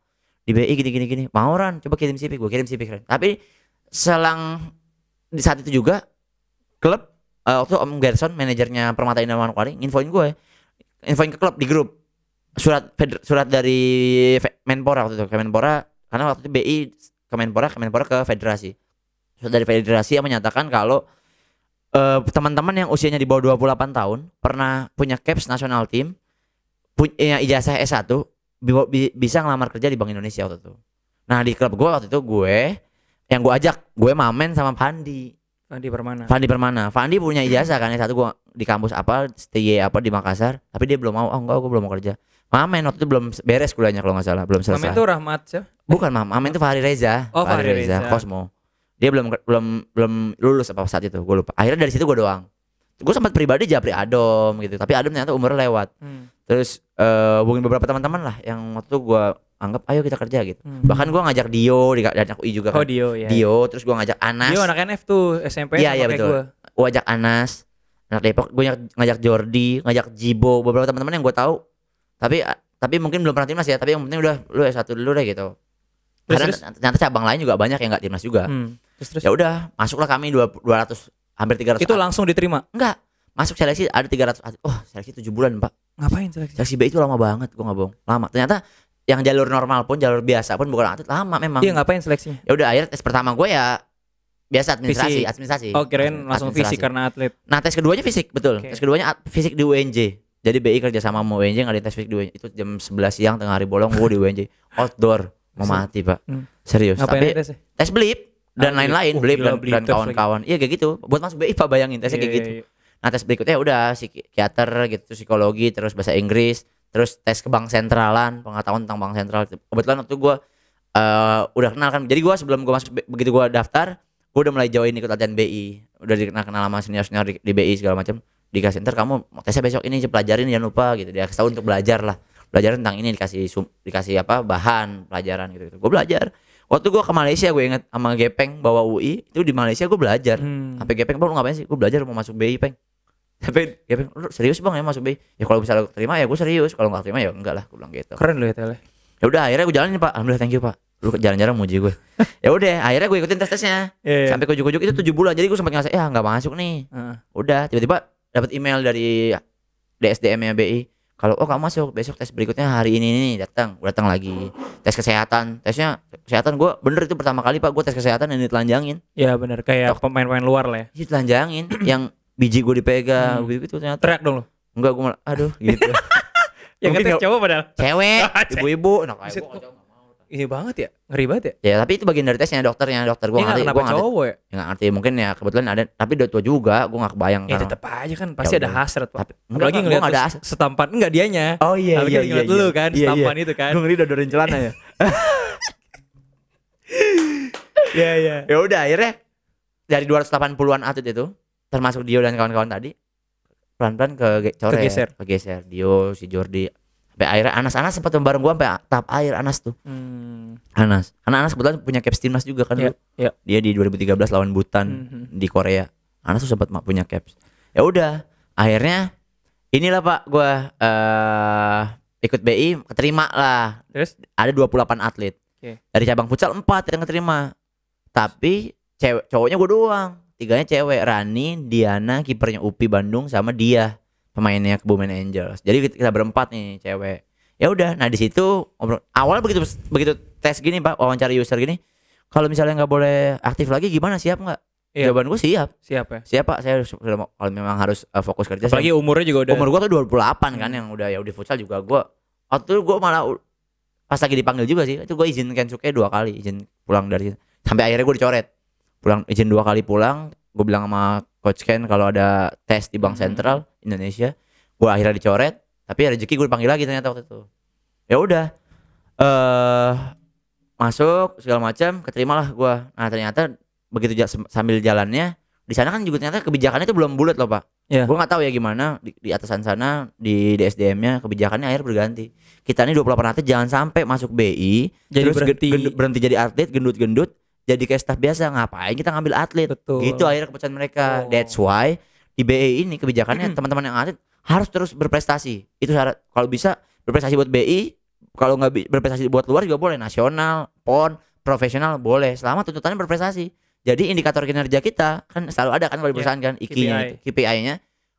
di BI gini gini gini mau ran coba kirim CV gue kirim CV keren tapi selang di saat itu juga klub uh, waktu Om Gerson manajernya Permata Indah Manokwari infoin gue ya. infoin ke klub di grup surat surat dari Menpora waktu itu Kemenpora karena waktu itu BI Kemenpora Kemenpora ke federasi surat dari federasi yang menyatakan kalau uh, teman-teman yang usianya di bawah 28 tahun pernah punya caps nasional tim punya ijazah S1 bisa ngelamar kerja di Bank Indonesia waktu itu. Nah di klub gue waktu itu gue yang gue ajak gue mamen sama Pandi. Fandi Permana. Fandi Permana. Fandi punya ijazah kan S satu gue di kampus apa STY apa di Makassar, tapi dia belum mau. Oh enggak, gua belum mau kerja. Mamen waktu itu belum beres kuliahnya kalau nggak salah, belum selesai. Mamen itu Rahmat sih. Bukan Mam, Mamen itu Fahri Reza. Oh, Fahri, Reza, Reza, Cosmo. Dia belum belum belum lulus apa saat itu, gue lupa. Akhirnya dari situ gue doang. Gue sempat pribadi japri Adam gitu, tapi Adam ternyata umur lewat. Hmm terus uh, hubungin beberapa teman-teman lah yang waktu itu gue anggap ayo kita kerja gitu hmm. bahkan gue ngajak Dio dan aku juga oh, kan oh, Dio, ya. Dio terus gue ngajak Anas Dio anak NF tuh SMP iya iya betul gue ajak Anas anak Depok gue ngajak Jordi ngajak Jibo beberapa teman-teman yang gue tahu tapi tapi mungkin belum pernah timnas ya tapi yang penting udah lu ya satu dulu deh gitu terus, karena ternyata cabang lain juga banyak yang nggak timnas juga hmm. terus, terus. ya udah masuklah kami dua ratus hampir tiga ratus itu langsung diterima enggak masuk seleksi ada tiga ratus oh seleksi tujuh bulan pak Ngapain seleksi? Seleksi B itu lama banget, gua nggak bohong. Lama. Ternyata yang jalur normal pun, jalur biasa pun bukan atlet lama memang. Iya, ngapain seleksinya? Ya udah akhirnya tes pertama gue ya biasa administrasi, fisik. administrasi. Oh, keren langsung fisik karena atlet. Nah, tes keduanya fisik, betul. Okay. Tes keduanya fisik di UNJ. Jadi BI kerja sama mau UNJ ngadain tes fisik di UNJ. Itu jam 11 siang tengah hari bolong gue di UNJ. Outdoor mau mati, Pak. Hmm. Serius. Ngapain Tapi tes, tes belip dan lain-lain, ah, belip, oh, blip, dan, ah, oh, dan kawan-kawan. Iya kayak gitu. Buat masuk BI Pak bayangin tesnya yeah, kayak iya, iya, gitu. Yeah, yeah Nah, tes berikutnya ya udah psikiater gitu, psikologi, terus bahasa Inggris, terus tes ke bank sentralan, pengetahuan tentang bank sentral. Kebetulan waktu gua uh, udah kenal kan. Jadi gua sebelum gua masuk begitu gua daftar, gua udah mulai join ikut latihan BI. Udah dikenal kenal sama senior-senior di, di BI segala macam. Dikasih ntar kamu tesnya besok ini pelajarin jangan lupa gitu. Dia kasih tahu untuk belajar lah. Belajar tentang ini dikasih sum, dikasih apa bahan pelajaran gitu, -gitu. Gua belajar waktu gue ke Malaysia gue inget sama Gepeng bawa UI itu di Malaysia gue belajar hmm. sampai Gepeng lu ngapain sih gue belajar mau masuk BI peng tapi ya lu serius bang ya masuk bi ya kalau bisa terima ya gue serius kalau nggak terima ya enggak lah gue bilang gitu keren lu ya tele ya udah akhirnya gue jalanin pak alhamdulillah thank you pak lu jalan-jalan muji gue ya udah akhirnya gue ikutin tes tesnya yeah, yeah. sampai kujuk-kujuk itu tujuh bulan jadi gue sempat ngerasa ya nggak masuk nih uh. udah tiba-tiba dapat email dari DSDM nya BI kalau oh kamu masuk besok tes berikutnya hari ini nih datang datang lagi tes kesehatan tesnya kesehatan gue bener itu pertama kali pak gue tes kesehatan yang ditelanjangin ya bener kayak pemain-pemain luar lah ya ditelanjangin yang biji gue dipegang hmm. gitu ternyata teriak dong lo enggak gue malah aduh gitu yang ngetes cowok padahal cewek ibu-ibu nah kayak ini iya banget ya ngeri banget ya ya tapi itu bagian dari tesnya dokternya dokter gue iya, ngerti gue cowok ya? ya nggak ngerti mungkin ya kebetulan ada tapi udah tua juga gue nggak kebayang ya kan. tetap aja kan ya pasti ada hasrat pak tapi, enggak, apalagi ngeliat ada hasrat. setampan enggak dianya oh iya iya, kan, iya iya, iya iya, iya, lu kan iya, setampan iya. itu kan gue ngeri dorin celana ya Iya iya. Ya udah akhirnya dari 280-an atlet itu termasuk Dio dan kawan-kawan tadi pelan-pelan ke coret kegeser kegeser Dio si Jordi sampai akhirnya Anas Anas sempat bareng gua sampai tahap air Anas tuh hmm. Anas karena Anas kebetulan punya caps timnas juga kan yeah, yeah. dia di 2013 lawan Butan mm -hmm. di Korea Anas tuh sempat punya caps ya udah akhirnya inilah pak gua uh, ikut BI keterima lah terus ada 28 atlet okay. dari cabang futsal empat yang keterima tapi cewek cowoknya gue doang tiganya cewek Rani Diana kipernya Upi Bandung sama dia pemainnya Kebumen Angels jadi kita berempat nih cewek ya udah nah di situ awal begitu begitu tes gini pak wawancara user gini kalau misalnya nggak boleh aktif lagi gimana siap nggak Iya. Jawaban gue siap. Siap ya. Siap Pak, saya sudah kalau memang harus uh, fokus kerja. Apalagi umurnya juga udah. Umur gue tuh 28 kan, hmm. kan yang udah ya udah futsal juga gue. Waktu gue malah pas lagi dipanggil juga sih, itu gue izin Kensuke dua kali, izin pulang dari Sampai akhirnya gue dicoret pulang izin dua kali pulang gue bilang sama coach Ken kalau ada tes di bank hmm. sentral Indonesia gue akhirnya dicoret tapi ada ya rezeki gue dipanggil lagi ternyata waktu itu ya udah eh uh, masuk segala macam keterimalah gue nah ternyata begitu sambil jalannya di sana kan juga ternyata kebijakannya itu belum bulat loh pak yeah. gue nggak tahu ya gimana di, di atasan sana di DSDM nya kebijakannya akhir berganti kita ini 28 atlet jangan sampai masuk BI jadi terus berhenti. Gendut, berhenti jadi atlet gendut-gendut jadi kayak staff biasa ngapain kita ngambil atlet Betul. gitu akhirnya keputusan mereka oh. that's why di BI e ini kebijakannya teman-teman yang atlet harus terus berprestasi itu syarat kalau bisa berprestasi buat BI e, kalau nggak berprestasi buat luar juga boleh nasional pon profesional boleh selama tuntutannya berprestasi jadi indikator kinerja kita kan selalu ada kan kalau di iya. perusahaan kan IKI-nya KPI. KPI-nya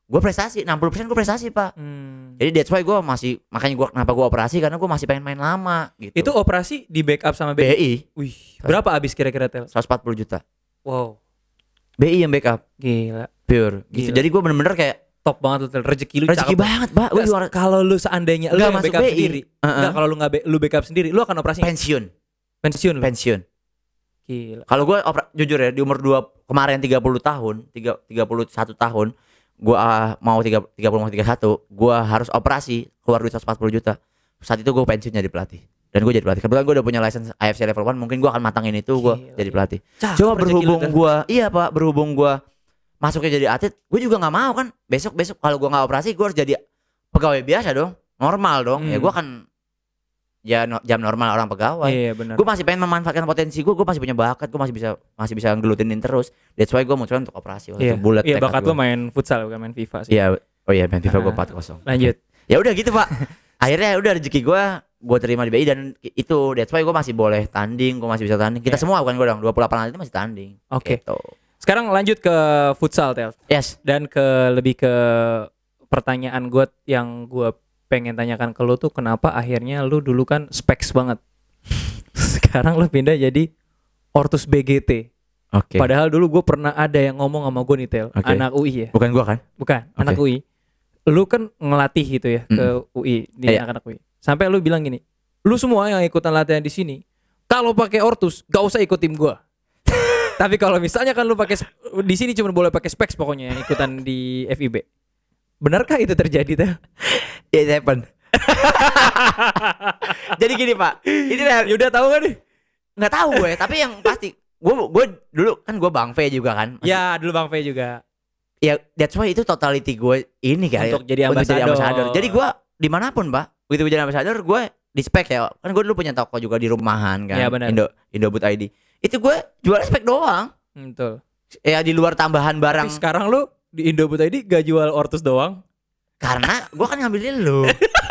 gue prestasi 60% gue prestasi pak hmm. jadi that's why gue masih makanya gue kenapa gue operasi karena gue masih pengen main lama gitu itu operasi di backup sama BI, BI wih berapa habis kira-kira tel 140 juta wow BI yang backup gila pure gitu jadi gue bener-bener kayak top banget tuh rezeki lu rezeki banget pak gue juara kalau lu seandainya lu yang backup BI. sendiri uh nggak kalau lu nggak lu backup sendiri lu akan operasi pensiun pensiun lu. pensiun gila kalau gue jujur ya di umur dua kemarin 30 tahun tiga satu tahun gua ah, mau tiga tiga puluh tiga satu gua harus operasi keluar duit 140 juta saat itu gue pensiun jadi pelatih dan gue jadi pelatih kebetulan gue udah punya license AFC level one, mungkin gue akan matangin itu gue jadi pelatih Cah, coba berhubung kan. gue iya pak berhubung gue masuknya jadi atlet gue juga nggak mau kan besok besok kalau gue nggak operasi gue harus jadi pegawai biasa dong normal dong ya hmm. ya gue akan ya no, jam normal orang pegawai. Iya, iya benar. Gue masih pengen memanfaatkan potensi gue, gue masih punya bakat, gue masih bisa masih bisa ngelutinin terus. That's why gue coba untuk operasi waktu iya. bulat. Iya, bakat lo main futsal bukan main FIFA sih. Iya. Oh iya, main FIFA nah, gue 4 kosong. Lanjut. Ya udah gitu, Pak. Akhirnya udah rezeki gue gue terima di BI dan itu that's why gue masih boleh tanding, gue masih bisa tanding. Kita yeah. semua bukan gue dong, 28 puluh itu masih tanding. Oke. Okay. Gitu. Sekarang lanjut ke futsal, Tel. Yes. Dan ke lebih ke pertanyaan gue yang gue pengen tanyakan ke lu tuh kenapa akhirnya lu dulu kan specs banget. Sekarang lu pindah jadi Ortus BGT. Oke. Okay. Padahal dulu gue pernah ada yang ngomong sama gue nih Tel, okay. anak UI ya. Bukan gue kan? Bukan, okay. anak UI. Lu kan ngelatih gitu ya mm. ke UI di eh, anak-anak UI. Sampai lu bilang gini, lu semua yang ikutan latihan di sini, kalau pakai Ortus gak usah ikut tim gue. Tapi kalau misalnya kan lu pakai di sini cuma boleh pakai specs pokoknya yang ikutan di FIB. Benarkah itu terjadi teh? ya happened. Jadi gini pak, ini udah tahu kan nih? Nggak tahu gue, tapi yang pasti gue gue dulu kan gue bang V juga kan. ya dulu bang V juga. Ya that's why itu totality gue ini kan untuk jadi ambasador. Untuk jadi, ambasador. jadi gue dimanapun pak, begitu jadi ambasador gue di spek ya. Kan gue dulu punya toko juga di rumahan kan. Ya, bener. Indo but ID. Itu gue jual spek doang. Hmm, betul. Ya di luar tambahan barang. sekarang lu di Indo Buta ini gak jual ortus doang? Karena gue kan ngambilin lu.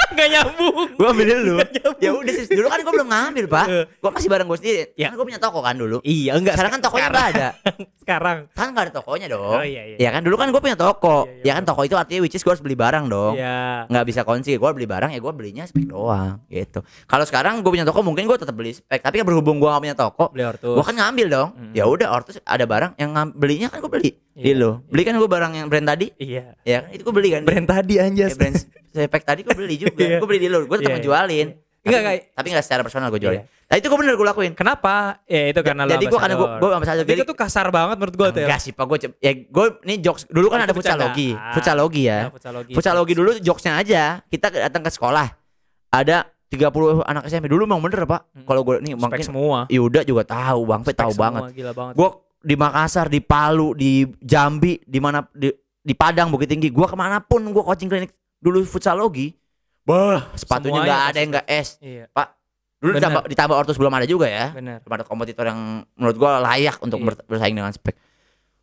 gak nyambung. Gue ambilin lu. Ya udah sih dulu kan gue belum ngambil, Pak. Gue masih bareng gue sendiri. Ya. Kan gue punya toko kan dulu. Iya, enggak. Sekarang kan tokonya enggak ada. sekarang. Kan enggak ada tokonya dong. Oh, iya, iya. Ya iya. kan dulu kan gue punya toko. Iya, iya, ya kan toko itu artinya which is gue harus beli barang dong. Iya. Gak bisa konsi Gue beli barang ya gue belinya spek doang gitu. Kalau sekarang gue punya toko mungkin gue tetap beli spek, tapi kan berhubung gue gak punya toko, beli ortus. Gue kan ngambil dong. Mm -hmm. Ya udah ortus ada barang yang belinya kan gue beli Iya yeah. lo. Beli kan gue barang yang brand tadi? Iya. Yeah. Ya, kan? itu gua beli kan. Brand tadi aja. Ya, brand pack tadi gua beli juga. yeah. Gue beli di lo. gua tetap yeah, iya, iya. jualin. Iya. Enggak, enggak. Tapi enggak secara personal gua jualin. Yeah. Nah, itu gua bener gua lakuin. Kenapa? Ya itu karena lo Jadi gue karena gue gue saja Jadi itu kasar banget menurut gua tuh. Ya. Enggak sih, Pak. Gue ya gua ini jokes dulu kan ada futsalogi. Ah. Futsalogi ya. ya futsalogi dulu jokesnya aja. Kita datang ke sekolah. Ada 30 anak SMP dulu emang bener pak hmm. kalau gua nih mungkin semua Yuda ya juga tahu bang Fit tahu banget, gila banget. gue di Makassar, di Palu, di Jambi, di mana di, di Padang, Bukit Tinggi, gua kemanapun gua coaching klinik dulu futsalogi, bah sepatunya nggak ada yang nggak es, iya. pak. Dulu Bener. ditambah, ditambah ortus belum ada juga ya, Bener. belum kompetitor yang menurut gua layak untuk iya. bersaing dengan spek.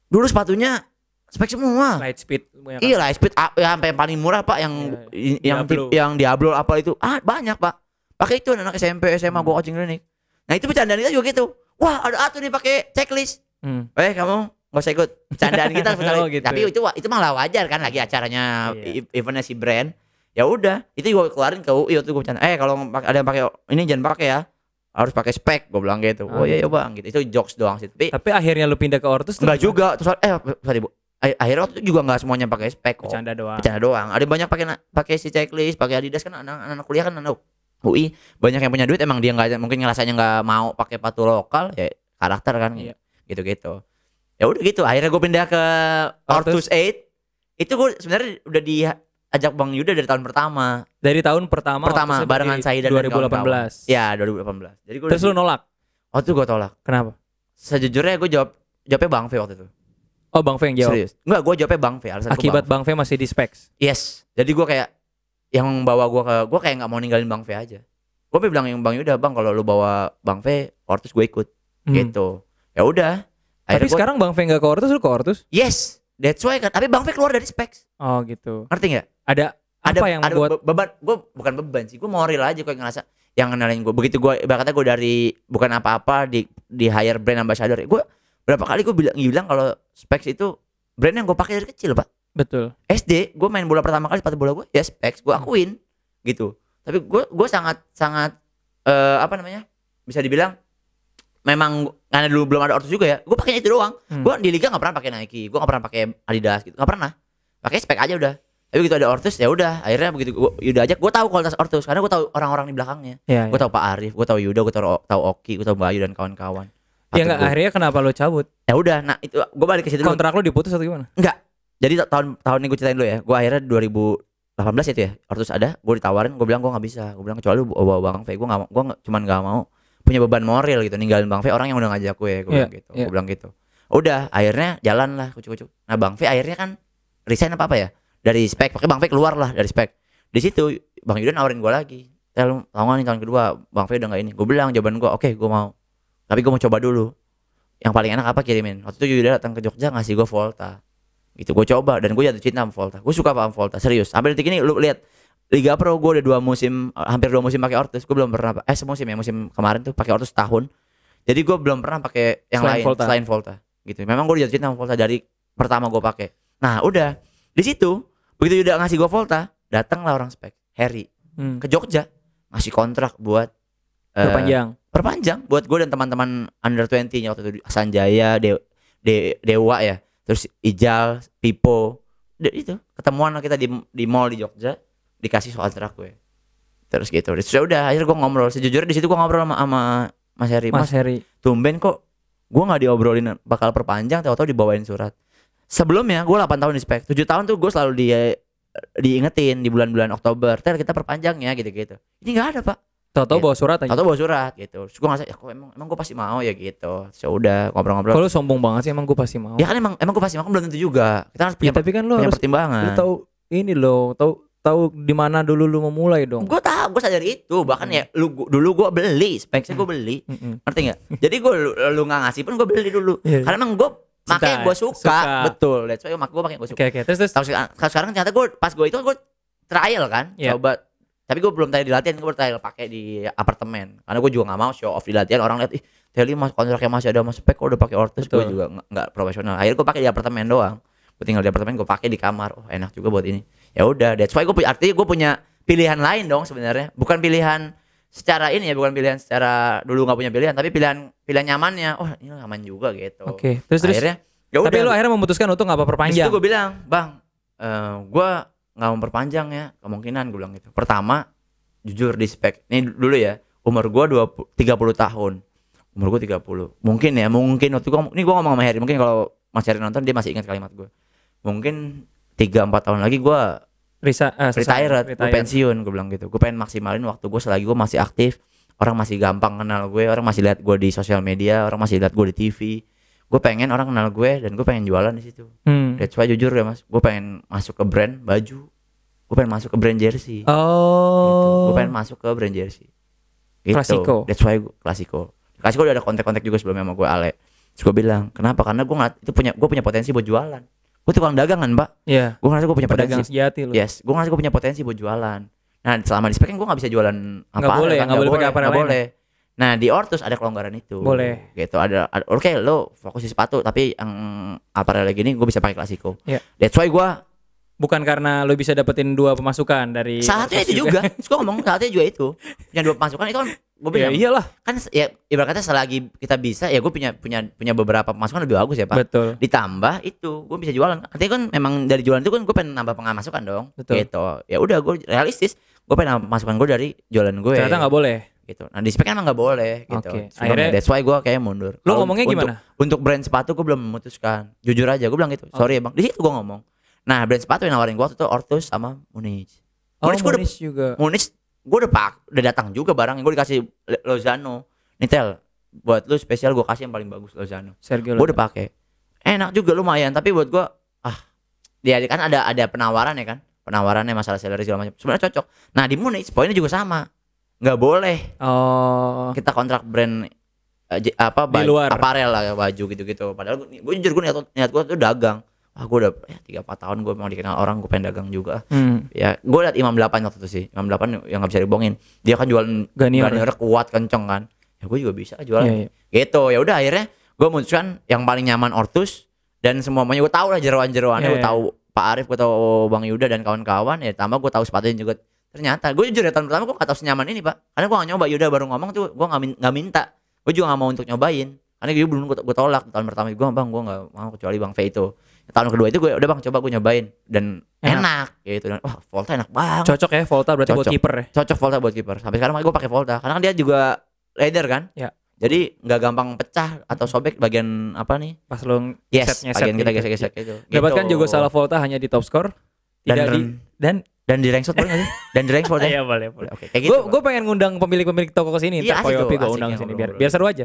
Dulu sepatunya spek semua. Light speed. Iya kan? light speed, ya sampai yang paling murah pak, yang iya, yang Diablo. yang Diablo apa itu, ah banyak pak. Pakai itu anak SMP SMA hmm. gua coaching klinik. Nah itu bercandaan kita juga gitu. Wah ada atuh nih pakai checklist Hmm. Eh kamu nggak usah ikut candaan kita oh, gitu. tapi itu itu malah wajar kan lagi acaranya yeah. eventnya si brand ya udah itu gue keluarin ke UI itu gue bercanda eh kalau ada yang pakai ini jangan pakai ya harus pakai spek gue bilang gitu ah. oh iya ya bang gitu itu jokes doang sih tapi tapi akhirnya lu pindah ke ortus enggak juga terus eh sorry bu akhirnya waktu itu juga nggak semuanya pakai spek kok bercanda doang bercanda doang ada banyak pakai pakai si checklist pakai adidas kan anak-anak kuliah kan anak UI banyak yang punya duit emang dia nggak mungkin ngerasanya nggak mau pakai patu lokal ya karakter kan iya. Gitu gitu-gitu ya udah gitu akhirnya gue pindah ke Ortus 8 itu gue sebenarnya udah ajak Bang Yuda dari tahun pertama dari tahun pertama pertama barengan saya dan 2018 ya 2018 jadi gue terus lu nolak oh tuh gue tolak kenapa sejujurnya gue jawab jawabnya Bang Fe waktu itu oh Bang Fe yang jawab serius enggak gue jawabnya Bang Fe alasan akibat Bang Bang Fe masih di specs yes jadi gue kayak yang bawa gue ke gue kayak nggak mau ninggalin Bang Fe aja gue bilang yang Bang Yuda Bang kalau lu bawa Bang Fe Ortus gue ikut hmm. gitu ya udah tapi gua... sekarang Bang Feng gak ke Ortus lu ke Ortus yes that's why kan tapi Bang Feng keluar dari specs oh gitu ngerti nggak ada ada apa yang ada buat beban gue bukan beban sih gue mau real aja gue ngerasa yang kenalin gue begitu gue kata gue dari bukan apa-apa di di hire brand ambassador gue berapa kali gue bilang bilang kalau specs itu brand yang gue pakai dari kecil pak betul SD gue main bola pertama kali sepatu bola gue ya specs gue akuin gitu tapi gue gue sangat sangat uh, apa namanya bisa dibilang memang karena dulu belum ada ortus juga ya gue pakainya itu doang hmm. gue di liga nggak pernah pakai Nike gue nggak pernah pakai Adidas gitu nggak pernah pakai spek aja udah tapi begitu ada ortus ya udah akhirnya begitu gue ya udah aja gue tahu kualitas ortus karena gue tahu orang-orang di belakangnya ya, gue iya. tahu Pak Arif gue tahu Yuda gue tahu tahu Oki gue tahu Bayu dan kawan-kawan ya nggak akhirnya kenapa lo cabut ya udah nah itu gue balik ke situ kontrak dulu. lo diputus atau gimana Enggak jadi tahun tahun ini gue ceritain dulu ya gue akhirnya 2000 18 itu ya Ortus ada gue ditawarin gue bilang gue nggak bisa gue bilang kecuali bawa bang V gue nggak gue cuman nggak mau punya beban moral gitu ninggalin Bang V orang yang udah ngajak gue gue yeah, bilang gitu yeah. gue bilang gitu udah akhirnya jalan lah kucuk-kucuk nah Bang V akhirnya kan resign apa apa ya dari spek pakai Bang V keluar lah dari spek di situ Bang Yudan nawarin gue lagi Tel, tau gak nih tahun kedua Bang V udah gak ini Gue bilang jawaban gue Oke okay, gue mau Tapi gue mau coba dulu Yang paling enak apa kirimin Waktu itu Yudan datang ke Jogja Ngasih gue Volta Gitu gue coba Dan gue jatuh cinta sama Volta Gue suka sama Volta Serius Sampai detik ini lu lihat Liga Pro gue udah dua musim eh, hampir dua musim pakai Ortus gue belum pernah eh semusim ya musim kemarin tuh pakai Ortus tahun jadi gue belum pernah pakai yang selain lain Volta. selain Volta gitu memang gue jatuh cinta sama Volta dari pertama gue pakai nah udah di situ begitu udah ngasih gue Volta lah orang spek Harry hmm. ke Jogja ngasih kontrak buat eh, perpanjang uh, perpanjang buat gue dan teman-teman under 20 nya waktu itu Sanjaya De, De, Dewa ya terus Ijal Pipo itu ketemuan kita di di mall di Jogja dikasih soal track gue terus gitu terus ya udah akhirnya gue ngobrol sejujurnya di situ gue ngobrol sama, sama Mas Heri Mas, Mas Heri tumben kok gue nggak diobrolin bakal perpanjang tau tau dibawain surat sebelumnya gue 8 tahun di spek 7 tahun tuh gue selalu di diingetin di bulan-bulan Oktober ter kita perpanjang ya gitu-gitu ini nggak ada pak tau tau gitu. bawa surat tau tau bawa surat gitu. Terus gue ngasih ya, emang emang gue pasti mau ya gitu. So ya udah ngobrol-ngobrol. Kalau sombong banget sih emang gue pasti mau. Ya kan emang emang gue pasti mau, kan belum tentu juga. Kita harus ya, punya ya, tapi kan lo harus, pertimbangan. Lo tahu ini loh tahu tahu di mana dulu lu memulai dong. Gue tahu, gue sadar itu. Bahkan hmm. ya lu gua, dulu gue beli, speknya hmm. gue beli. Hmm. Ngerti nggak? Jadi gue lu, lu gak ngasih pun gue beli dulu. Yeah. Karena emang gue makanya gue suka. suka. Betul. let's say mak gue makanya gue suka. okay, okay. terus terus. Tau, ah, sekarang, sekarang ternyata gue pas gue itu gue trial kan, yeah. coba tapi gue belum tadi di latihan gue bertanya pakai di apartemen karena gue juga gak mau show off di latihan orang lihat ih Teli mas kontraknya masih ada mas spek udah pakai ortus, gue juga nggak profesional akhirnya gue pakai di apartemen doang gue tinggal di apartemen gue pakai di kamar oh enak juga buat ini ya udah that's why gue punya artinya gue punya pilihan lain dong sebenarnya bukan pilihan secara ini ya bukan pilihan secara dulu nggak punya pilihan tapi pilihan pilihan nyamannya oh ini nyaman juga gitu oke okay. terus akhirnya ya udah tapi lu akhirnya memutuskan untuk nggak perpanjang itu gue bilang bang uh, eh, gue nggak mau perpanjang ya kemungkinan gue bilang gitu pertama jujur di ini dulu ya umur gue dua tiga puluh tahun umur gue tiga puluh mungkin ya mungkin waktu gue ini gue ngomong sama Harry mungkin kalau Mas Harry nonton dia masih ingat kalimat gue mungkin tiga empat tahun lagi gue Risa, uh, ah, retire, retired. gue pensiun gue bilang gitu gue pengen maksimalin waktu gue selagi gue masih aktif orang masih gampang kenal gue orang masih lihat gue di sosial media orang masih lihat gue di TV gue pengen orang kenal gue dan gue pengen jualan di situ hmm. that's why jujur ya mas gue pengen masuk ke brand baju gue pengen masuk ke brand jersey gitu. oh gitu. gue pengen masuk ke brand jersey gitu. klasiko that's why gue, klasiko klasiko udah ada kontak-kontak juga sebelumnya sama gue Ale Terus gue bilang kenapa karena gue nggak itu punya gue punya potensi buat jualan gue tukang dagangan pak Iya yeah. gue ngerasa gue punya Pedagang sejati lu. yes gue ngerasa gue punya potensi buat jualan nah selama di spek kan gue gak bisa jualan apa apa Gak boleh kan? gak boleh, boleh, apa gak boleh. nah di ortus ada kelonggaran itu boleh gitu ada, ada oke okay, lo fokus di sepatu tapi yang apa lagi ini gue bisa pakai klasiko yeah. that's why gue bukan karena lo bisa dapetin dua pemasukan dari satu itu juga, juga. gue ngomong satu juga itu yang dua pemasukan itu kan gue bilang ya, iyalah kan ya ibaratnya selagi kita bisa ya gue punya punya punya beberapa pemasukan lebih bagus ya pak betul ditambah itu gue bisa jualan artinya kan memang dari jualan itu kan gue pengen nambah pemasukan dong betul gitu ya udah gue realistis gue pengen nambah pemasukan gue dari jualan gue ternyata nggak boleh gitu. Nah di spek emang nggak boleh gitu. Okay. Sebenernya. Akhirnya ya, that's why gue kayak mundur. Lo ngomongnya gimana? Untuk brand sepatu gue belum memutuskan. Jujur aja gue bilang gitu. Oh. Sorry ya bang. Di situ gue ngomong. Nah brand sepatu yang nawarin gue waktu itu Ortus sama Munich. Oh, Munich, gua Munich juga. Munich gue udah pak udah datang juga barang yang gue dikasih Lozano. Nitel buat lu spesial gue kasih yang paling bagus Lozano. Sergio Gue udah pakai. Enak juga lumayan tapi buat gue ah dia kan ada ada penawaran ya kan penawarannya masalah salary segala macam sebenarnya cocok. Nah di Munich poinnya juga sama nggak boleh oh. kita kontrak brand eh, apa baju, di luar. aparel lah baju gitu-gitu padahal gue jujur gue niat, niat gue tuh dagang ah gue udah ya, 3 4 tahun gue mau dikenal orang gue pengen dagang juga hmm. ya gue liat Imam 8 waktu itu sih Imam 8 yang gak bisa dibohongin dia kan jualan ganiore ya? ganior kuat kenceng kan ya gue juga bisa jualan yeah, yeah. gitu ya udah akhirnya gue munculkan yang paling nyaman Ortus dan semuanya gue tau lah jeruan jeruannya yeah, gue iya. tau Pak Arif gue tau Bang Yuda dan kawan-kawan ya tambah gue tau sepatunya juga ternyata gue jujur ya tahun pertama gue gak tau senyaman ini pak karena gue gak nyoba Yuda baru ngomong tuh gue gak, min gak minta gue juga gak mau untuk nyobain karena gue belum gue tolak tahun pertama gue bang gue gak mau kecuali bang V itu tahun kedua itu gue udah bang coba gue nyobain dan enak, enak gitu dan wah Volta enak banget cocok ya Volta berarti cocok. buat kiper ya cocok Volta buat kiper sampai sekarang gue pakai Volta karena kan dia juga leather kan ya jadi nggak gampang pecah atau sobek bagian apa nih pas lo yes, set bagian kita gitu. gesek-gesek gitu. gitu. dapatkan gitu. juga salah Volta hanya di top score tidak dan, di dan dan di rank shot boleh sih? Dan di rank shot ya boleh, boleh. Oke, gue gitu, Gue pengen ngundang pemilik-pemilik toko ke sini, iya, asik gue undang sini biar biar seru aja.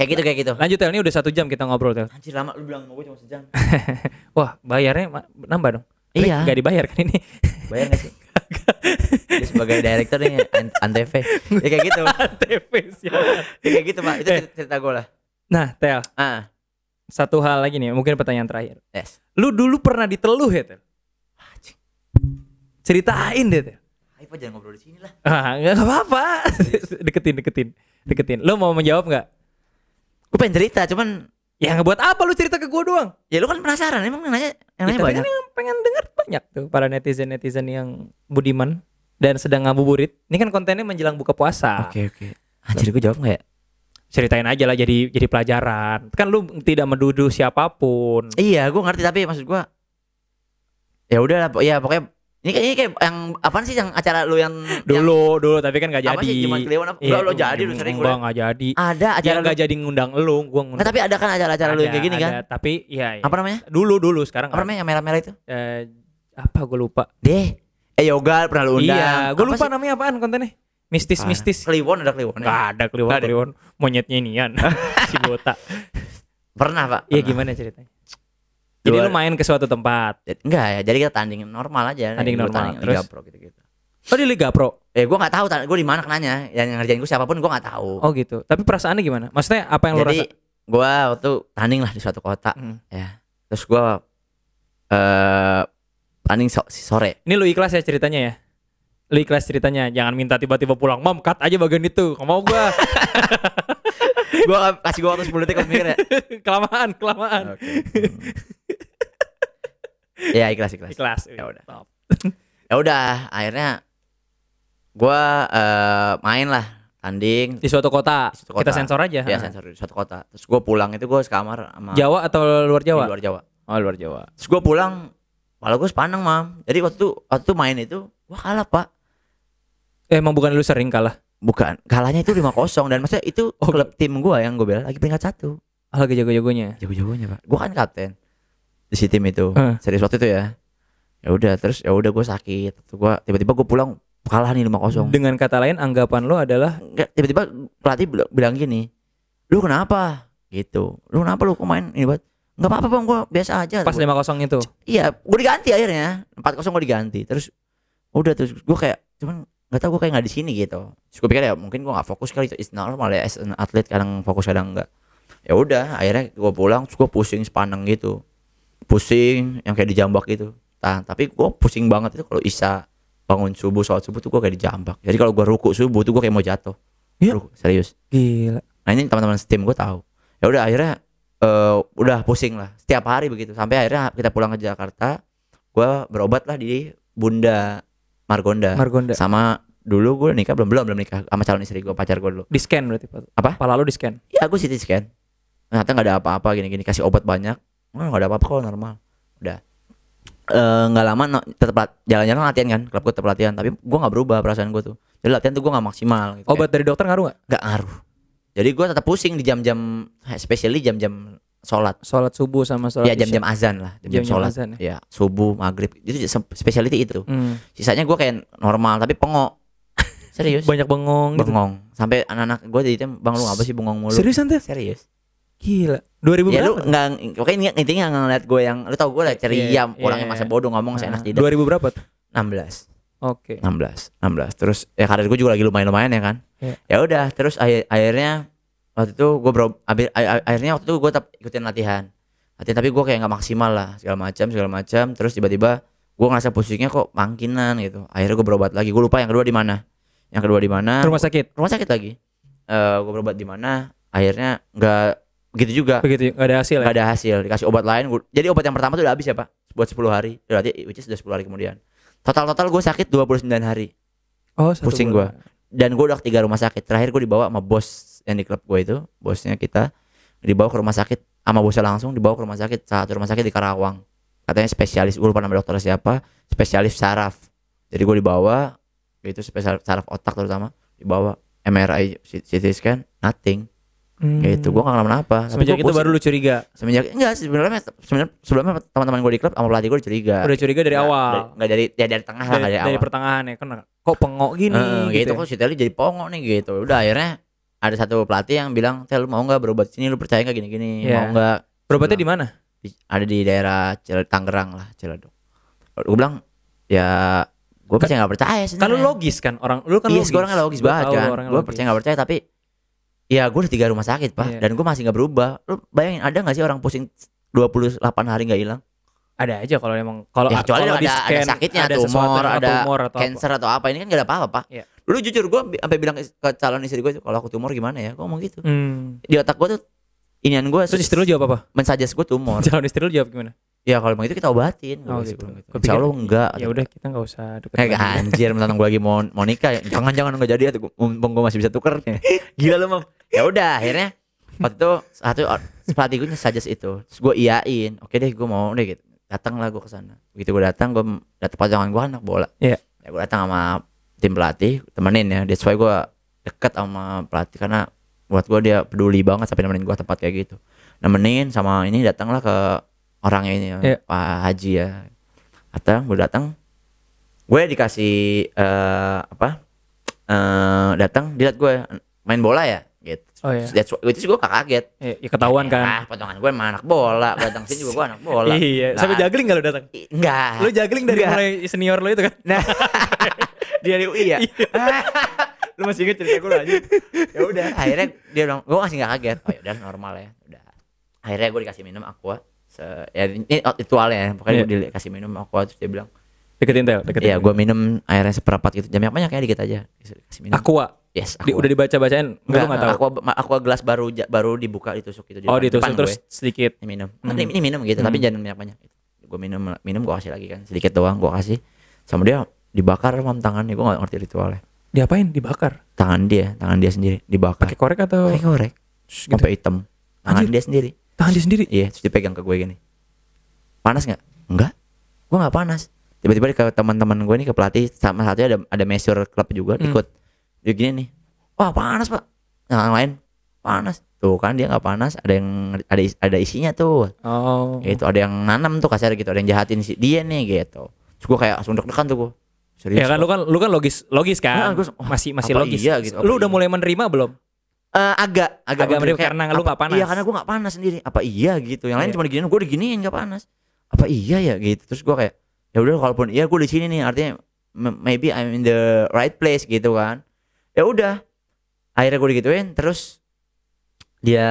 Kayak gitu kayak gitu. Lanjut Tel, ini udah satu jam kita ngobrol Tel. Anjir lama lu bilang gue cuma sejam. Wah, bayarnya nambah dong. Iya. Gak dibayar kan ini? Bayar gak sih? Dia sebagai director nih Antv. Ya kayak gitu. Antv sih. Ya kayak gitu, Pak. Itu eh. cerita, cerita gue lah. Nah, Tel. Ah. Satu hal lagi nih, mungkin pertanyaan terakhir. Yes. Lu dulu pernah diteluh ya, Tel? Ceritain deh, Tel. Ayo, Pak, jangan ngobrol di sini lah. Ah, enggak apa-apa. deketin, deketin. Deketin. Lu mau menjawab nggak? gue pengen cerita cuman ya nggak buat apa lu cerita ke gue doang ya lu kan penasaran emang nanya yang ya, nanya ya, banyak kan yang pengen denger banyak tuh para netizen netizen yang budiman dan sedang ngabuburit ini kan kontennya menjelang buka puasa oke okay, oke okay. anjir gue jawab nggak ya ceritain aja lah jadi jadi pelajaran kan lu tidak menduduh siapapun iya gue ngerti tapi maksud gue ya udah lah ya pokoknya ini kayak, ini kayak yang apa sih yang acara lu yang dulu yang, dulu tapi kan gak jadi. Apa sih cuma kliwon apa? lo iya, jadi lu sering gue. gak jadi. Ada acara gak jadi ngundang lu, gua ngundang. Nah, tapi ada kan acara-acara lu yang kayak gini kan? ada, kan? tapi iya. ya. Apa namanya? Dulu dulu sekarang. Apa namanya yang merah-merah itu? Eh apa gue lupa. Deh. Eh yoga pernah lu undang. Iya, gue lupa sih? namanya apaan kontennya. Mistis ah, mistis. Kliwon ada kliwon. Ya? Gak ada kliwon kliwon. Monyetnya nian si botak. Pernah, Pak. Iya, gimana ceritanya? Jadi lu main ke suatu tempat. Enggak ya, jadi kita tanding normal aja. Tanding normal. Tanding Terus? Liga Pro gitu-gitu. Oh di Liga Pro? Eh gue nggak tahu, gue di mana kenanya. Yang ngerjain gue siapapun gue nggak tahu. Oh gitu. Tapi perasaannya gimana? Maksudnya apa yang lu rasa? Jadi gue waktu tanding lah di suatu kota, hmm. ya. Terus gue uh, tanding so sore. Ini lu ikhlas ya ceritanya ya? Lu ikhlas ceritanya, jangan minta tiba-tiba pulang. Mom cut aja bagian itu. Kamu mau gue? Gue kasih gue waktu sepuluh detik mikir ya. kelamaan, kelamaan. Okay. Hmm. Iya ikhlas ikhlas. Ikhlas. Iya. Ya udah. Ya udah, akhirnya gue uh, main lah tanding di suatu kota. Di suatu kota. Kita sensor aja. Iya sensor di suatu kota. Terus gue pulang itu gue sekamar sama Jawa atau luar Jawa? luar Jawa. Oh luar Jawa. Terus gue pulang, malah gue sepanang mam. Jadi waktu itu waktu itu main itu, wah kalah pak. Eh, emang bukan lu sering kalah? Bukan, kalahnya itu lima kosong dan maksudnya itu oh. klub tim gua yang gue bela lagi peringkat satu. Oh, lagi jago-jagonya. Jago-jagonya, Pak. Gua kan kapten di tim itu hmm. serius waktu itu ya ya udah terus ya udah gue sakit gue tiba-tiba gue pulang kalah nih lima kosong. dengan kata lain anggapan lo adalah tiba-tiba pelatih bilang gini lu kenapa gitu lu kenapa lu main ini buat nggak apa-apa bang gue biasa aja pas lima kosong itu iya gue diganti akhirnya empat kosong gue diganti terus udah terus gue kayak cuman nggak tau gue kayak nggak di sini gitu terus gue pikir ya mungkin gue nggak fokus kali itu, it's normal ya as an atlet kadang fokus kadang enggak, ya udah akhirnya gue pulang gue pusing sepaneng gitu pusing yang kayak dijambak gitu nah, tapi gue pusing banget itu kalau isa bangun subuh soal subuh tuh gue kayak dijambak jadi kalau gue ruku subuh tuh gue kayak mau jatuh yeah. ruku, serius gila nah ini teman-teman steam gue tahu ya udah akhirnya uh, udah pusing lah setiap hari begitu sampai akhirnya kita pulang ke Jakarta gue berobat lah di Bunda Margonda, Margonda. sama dulu gue nikah belum belum belum nikah sama calon istri gue pacar gue dulu di scan berarti apa pala di scan ya gue sih di scan ternyata nggak ada apa-apa gini-gini kasih obat banyak oh, nggak ada apa-apa kok normal udah eh, nggak uh, lama no, tetap jalan-jalan latihan kan klub gue tetap latihan tapi gue nggak berubah perasaan gue tuh jadi latihan tuh gue nggak maksimal gitu. obat kayak. dari dokter ngaruh nggak nggak ngaruh jadi gue tetap pusing di jam-jam especially eh, jam-jam sholat sholat subuh sama sholat ya jam-jam azan lah jam-jam sholat azan, ya. ya subuh maghrib itu speciality itu hmm. sisanya gue kayak normal tapi pengok serius banyak bengong gitu? bengong gitu. sampai anak-anak gue jadi bang lu apa sih bengong mulu seriusan tuh serius Gila. 2000 ya, berapa? Lu enggak oke ini intinya enggak ngeliat gue yang lu tau gue lah ceria, iya, yeah, orangnya yeah. masih bodoh ngomong nah, seenak tidak. 2000 berapa? tuh 16. Oke. Okay. 16, 16. Terus ya karir gue juga lagi lumayan-lumayan ya kan. Yeah. Ya udah, terus akhir akhirnya waktu itu gue bro, abis, akhirnya waktu itu gue tetap ikutin latihan. Latihan tapi gue kayak nggak maksimal lah segala macam segala macam. Terus tiba-tiba gue ngerasa pusingnya kok mangkinan gitu. Akhirnya gue berobat lagi. Gue lupa yang kedua di mana. Yang kedua di mana? Rumah sakit. Rumah sakit lagi. Uh, gue berobat di mana? Akhirnya enggak begitu juga begitu nggak ada hasil ya? nggak ya? ada hasil dikasih obat lain gua, jadi obat yang pertama tuh udah habis ya pak buat 10 hari berarti which is udah 10 hari kemudian total total gue sakit 29 hari oh satu pusing gue dan gue udah ke tiga rumah sakit terakhir gue dibawa sama bos yang di klub gue itu bosnya kita dibawa ke rumah sakit sama bosnya langsung dibawa ke rumah sakit satu rumah sakit di Karawang katanya spesialis gue lupa nama dokter siapa spesialis saraf jadi gue dibawa itu spesialis saraf otak terutama dibawa MRI CT scan nothing Hmm. Gitu, gue gak kenapa apa Semenjak Tapi itu baru lu curiga. Semenjak enggak sebenernya, sebenernya sebelumnya teman-teman gue di klub sama pelatih gue curiga. Udah curiga dari nah, awal. enggak dari ya dari tengah dari, lah dari, dari awal. dari pertengahan ya kan kok pengok gini hmm, gitu. gitu ya? kok si Teli jadi pengok nih gitu. Udah akhirnya ada satu pelatih yang bilang, "Tel, lu mau gak berobat sini? Lu percaya gak gini-gini? Yeah. Mau iya. gak? Berobatnya di mana? Ada di daerah Tangerang lah, Ciledug. Gue bilang, "Ya gue kan percaya nggak percaya sih." Kalau logis kan orang, lu kan yes, iya, logis. Gue orangnya logis banget kan. Gue percaya nggak percaya tapi Iya, gue udah tiga rumah sakit, Pak. iya. Dan gue masih nggak berubah. Lu bayangin ada nggak sih orang pusing 28 hari nggak hilang? Ada aja kalau emang kalau ya, kecuali ada, ada sakitnya, ada tumor, ada tumor atau cancer apa. atau apa. Ini kan gak ada apa-apa, Pak. iya. Lu jujur gue sampai bilang ke calon istri gue kalau aku tumor gimana ya? Gue ngomong gitu. Hmm. Di otak gue tuh inian gue. Terus istri lu jawab apa? Mensajes gue tumor. Calon istri lu jawab gimana? Ya kalau begitu kita obatin. Oh gitu. gitu. Insya Allah enggak. Ya udah kita enggak usah deket. Kayak eh, anjir menantang gue lagi mau mau nikah. Jangan-jangan enggak jadi atau mumpung gue masih bisa tuker. Gila lu, Ya udah akhirnya waktu itu satu pelatih gue saja itu. Terus gue iyain. Oke deh gue mau deh gitu. Datang lah gue ke sana. Begitu gue datang gue datang pasangan gue anak bola. Iya. Yeah. Ya gue datang sama tim pelatih, temenin ya. That's why gue dekat sama pelatih karena buat gue dia peduli banget sampai nemenin gue tempat kayak gitu. Nemenin sama ini datanglah ke orangnya ini yeah. Pak Haji ya atau gue datang gue dikasih uh, apa uh, datang dilihat gue main bola ya gitu oh, yeah. That's, itu gue gak kaget Iya, iya ya ketahuan ya, kan ah potongan gue emang anak bola datang sini juga gue anak bola iya nah, sampai juggling gak lo datang enggak lo juggling dari enggak. mulai senior lo itu kan nah dia di UI ya iya. Lo ah. masih inget cerita gue lagi? ya udah akhirnya dia bilang gue masih gak kaget oh ya udah normal ya udah akhirnya gue dikasih minum aqua uh, ya ini ritualnya oh, ya. pokoknya yeah. gue dikasih minum aku terus dia bilang deketin tel deketin iya gue minum airnya seperempat gitu jamnya banyak ya dikit aja kasih minum aqua yes aqua. Di, udah dibaca bacain nggak nggak tahu aqua, aqua gelas baru baru dibuka ditusuk gitu di oh ditusuk terus gue. sedikit ini minum hmm. ini, minum gitu hmm. tapi jangan banyak banyak gue minum minum gue kasih lagi kan sedikit doang gue kasih sama dia dibakar mam tangannya gue gak ngerti ritualnya diapain dibakar tangan dia tangan dia sendiri dibakar pakai korek atau pakai korek gitu. sampai ya? hitam tangan Anjir. dia sendiri tangan dia sendiri iya terus pegang ke gue gini panas nggak enggak gue nggak panas tiba-tiba ke teman-teman gue nih ke pelatih sama satunya ada ada mesur klub juga hmm. ikut dia gini nih wah panas pak nah, yang lain panas tuh kan dia nggak panas ada yang ada ada isinya tuh oh. itu ada yang nanam tuh kasar gitu ada yang jahatin si dia nih gitu terus gue kayak langsung deg-degan tuh gue iya kan, Serius, ya kan lu kan lu kan logis logis kan nah, gue, masih masih logis iya, gitu, lu udah iya. mulai menerima belum uh, agak agak, agak kayak, karena lu gak panas. Iya, karena gue gak panas sendiri. Apa iya gitu. Yang yeah. lain iya. cuma diginiin, gue diginiin gak panas. Apa iya ya gitu. Terus gue kayak ya udah kalaupun iya gue di sini nih artinya maybe I'm in the right place gitu kan. Ya udah. Akhirnya gue digituin terus dia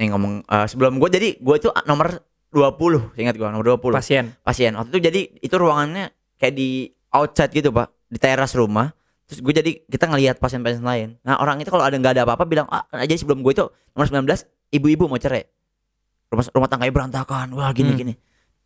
yang eh, ngomong uh, sebelum gue jadi gue itu nomor 20 ingat gue nomor 20 pasien pasien waktu itu jadi itu ruangannya kayak di outside gitu pak di teras rumah terus gue jadi kita ngelihat pasien-pasien lain nah orang itu kalau ada nggak ada apa-apa bilang ah kan aja sebelum gue itu nomor 19 ibu-ibu mau cerai rumah rumah tangganya berantakan wah gini hmm. gini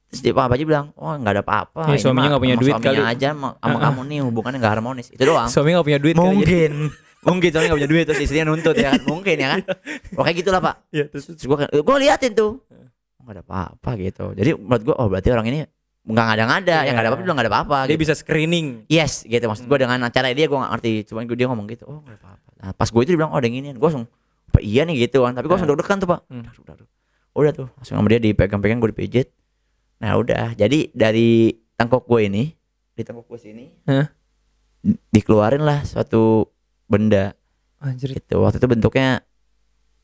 terus dia apa aja bilang oh nggak ada apa-apa ya, suaminya nggak punya duit kali aja sama kamu nih hubungannya nggak harmonis itu doang suami nggak punya duit ya. mungkin kali, mungkin suami nggak punya duit terus istrinya nuntut ya kan? mungkin ya kan iya. pokoknya gitulah pak ya, terus, terus gue gue liatin tuh oh, nggak ada apa-apa gitu jadi buat gue oh berarti orang ini nggak ada ngada ada ya yang nggak ada apa-apa juga nggak ada apa-apa dia gitu. bisa screening yes gitu maksud gue hmm. dengan acara dia gue nggak ngerti cuma gue dia ngomong gitu oh nggak apa-apa nah, pas gue itu dia bilang oh ada yang ini gue langsung apa iya nih gitu kan tapi gue langsung yeah. Hmm. deg-degan tuh pak hmm. Daruk, daruk. udah tuh langsung sama dia dipegang-pegang gue dipijit nah udah jadi dari tangkok gue ini di tangkok gue sini huh? dikeluarin lah suatu benda Anjir. gitu waktu itu bentuknya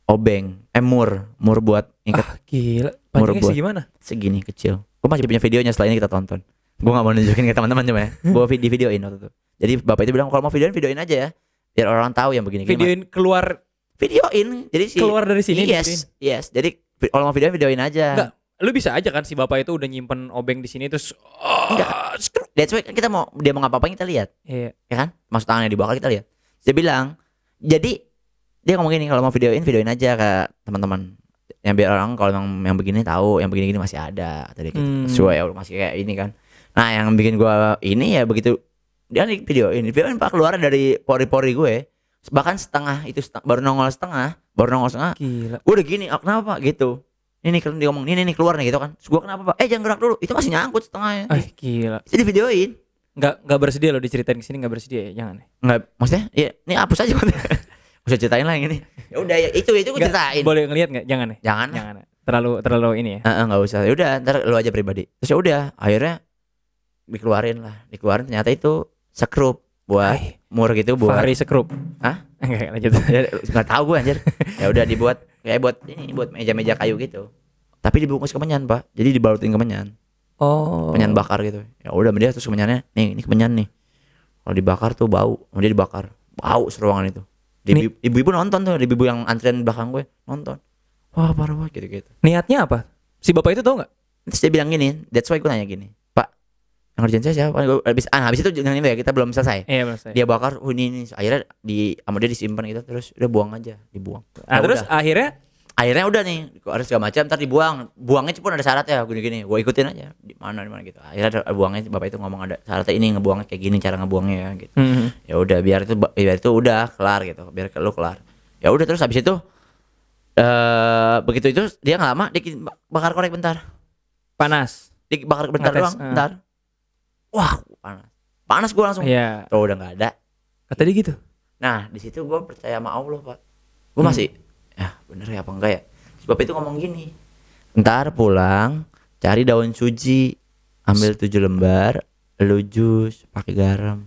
obeng eh mur buat ingat ah, gila Panjangnya mur buat segimana segini kecil gue masih punya videonya setelah ini kita tonton gue gak mau nunjukin ke teman-teman cuma ya gue di videoin waktu itu jadi bapak itu bilang kalau mau videoin videoin aja ya biar orang -orang tahu yang begini videoin keluar videoin jadi si keluar dari sini yes yes jadi kalau mau videoin videoin aja Enggak, lu bisa aja kan si bapak itu udah nyimpen obeng di sini terus oh, Enggak. That's why kita mau dia mau ngapa-ngapain kita lihat. Iya. Ya kan? Masuk tangannya di bawah kita lihat. Dia bilang, "Jadi dia ngomong gini kalau mau videoin videoin aja ke teman-teman yang biar orang kalau yang, yang begini tahu yang begini gini masih ada tadi gitu. Hmm. Sesuai ya, masih kayak ini kan. Nah, yang bikin gua ini ya begitu dia nih video ini video ini pak keluar dari pori-pori gue bahkan setengah itu setengah, baru nongol setengah baru nongol setengah Gila. gue udah gini oh, kenapa pak gitu ini kalian diomong ini nih keluar nih gitu kan Terus gue kenapa pak eh jangan gerak dulu itu masih nyangkut setengahnya ah gila jadi videoin nggak nggak bersedia lo diceritain kesini nggak bersedia ya jangan ya? nggak maksudnya ya ini hapus aja Bisa ceritain lah yang ini. Ya udah ya itu itu gue ceritain. Boleh ngeliat nggak? Jangan. Ya? Jangan. Jangan. Ya? Terlalu terlalu ini ya. Heeh, uh, nggak usah. Ya udah, ntar lu aja pribadi. Terus ya udah, akhirnya dikeluarin lah. Dikeluarin ternyata itu sekrup buat mur gitu buat Fahri sekrup. ah Enggak lanjut. Ya, nggak tahu gue anjir. ya udah dibuat kayak buat ini buat meja-meja kayu gitu. Tapi dibungkus kemenyan, Pak. Jadi dibalutin kemenyan. Oh. Kemenyan bakar gitu. Ya udah dia terus kemenyannya, nih ini kemenyan nih. Kalau dibakar tuh bau, kemudian dibakar. Bau seruangan itu ibu-ibu nonton tuh ibu-ibu yang antrian belakang gue nonton wah parah banget gitu-gitu niatnya apa si bapak itu tau nggak terus dia bilang gini that's why gue nanya gini pak yang ngerjain saya siapa gue habis ah habis itu jangan ya kita belum selesai iya, selesai. dia bakar oh, ini, ini akhirnya di sama dia disimpan gitu terus udah buang aja dibuang nah, nah terus udah. akhirnya akhirnya udah nih harus segala macam ntar dibuang buangnya pun ada syarat syaratnya gini-gini gue ikutin aja di mana di mana gitu akhirnya ada, buangnya bapak itu ngomong ada syaratnya ini ngebuangnya kayak gini cara ngebuangnya ya gitu mm-hmm. ya udah biar itu biar itu udah kelar gitu biar lu kelar ya udah terus habis itu eh uh, begitu itu dia nggak lama dia bakar korek bentar panas dikit bakar bentar doang uh. bentar wah panas panas gue langsung yeah. tuh udah nggak ada kata dia gitu nah di situ gue percaya sama allah pak gue hmm. masih ya bener ya apa enggak ya sebab itu ngomong gini ntar pulang cari daun suji ambil tujuh lembar lu jus pakai garam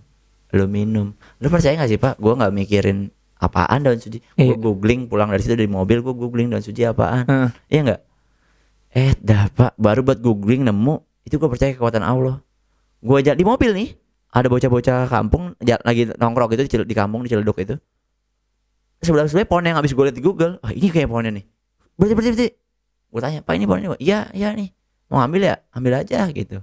lu minum lu percaya gak sih pak gue nggak mikirin apaan daun suji iya. gue googling pulang dari situ dari mobil gue googling daun suji apaan uh. iya nggak eh dah pak baru buat googling nemu itu gue percaya kekuatan Allah gue aja di mobil nih ada bocah-bocah kampung lagi nongkrong gitu di kampung di Ciledug itu sebelah sebelah pohon yang habis gue liat di Google ah ini kayak pohonnya nih berarti berarti berarti gue tanya pak ini pohonnya iya iya nih mau ambil ya ambil aja gitu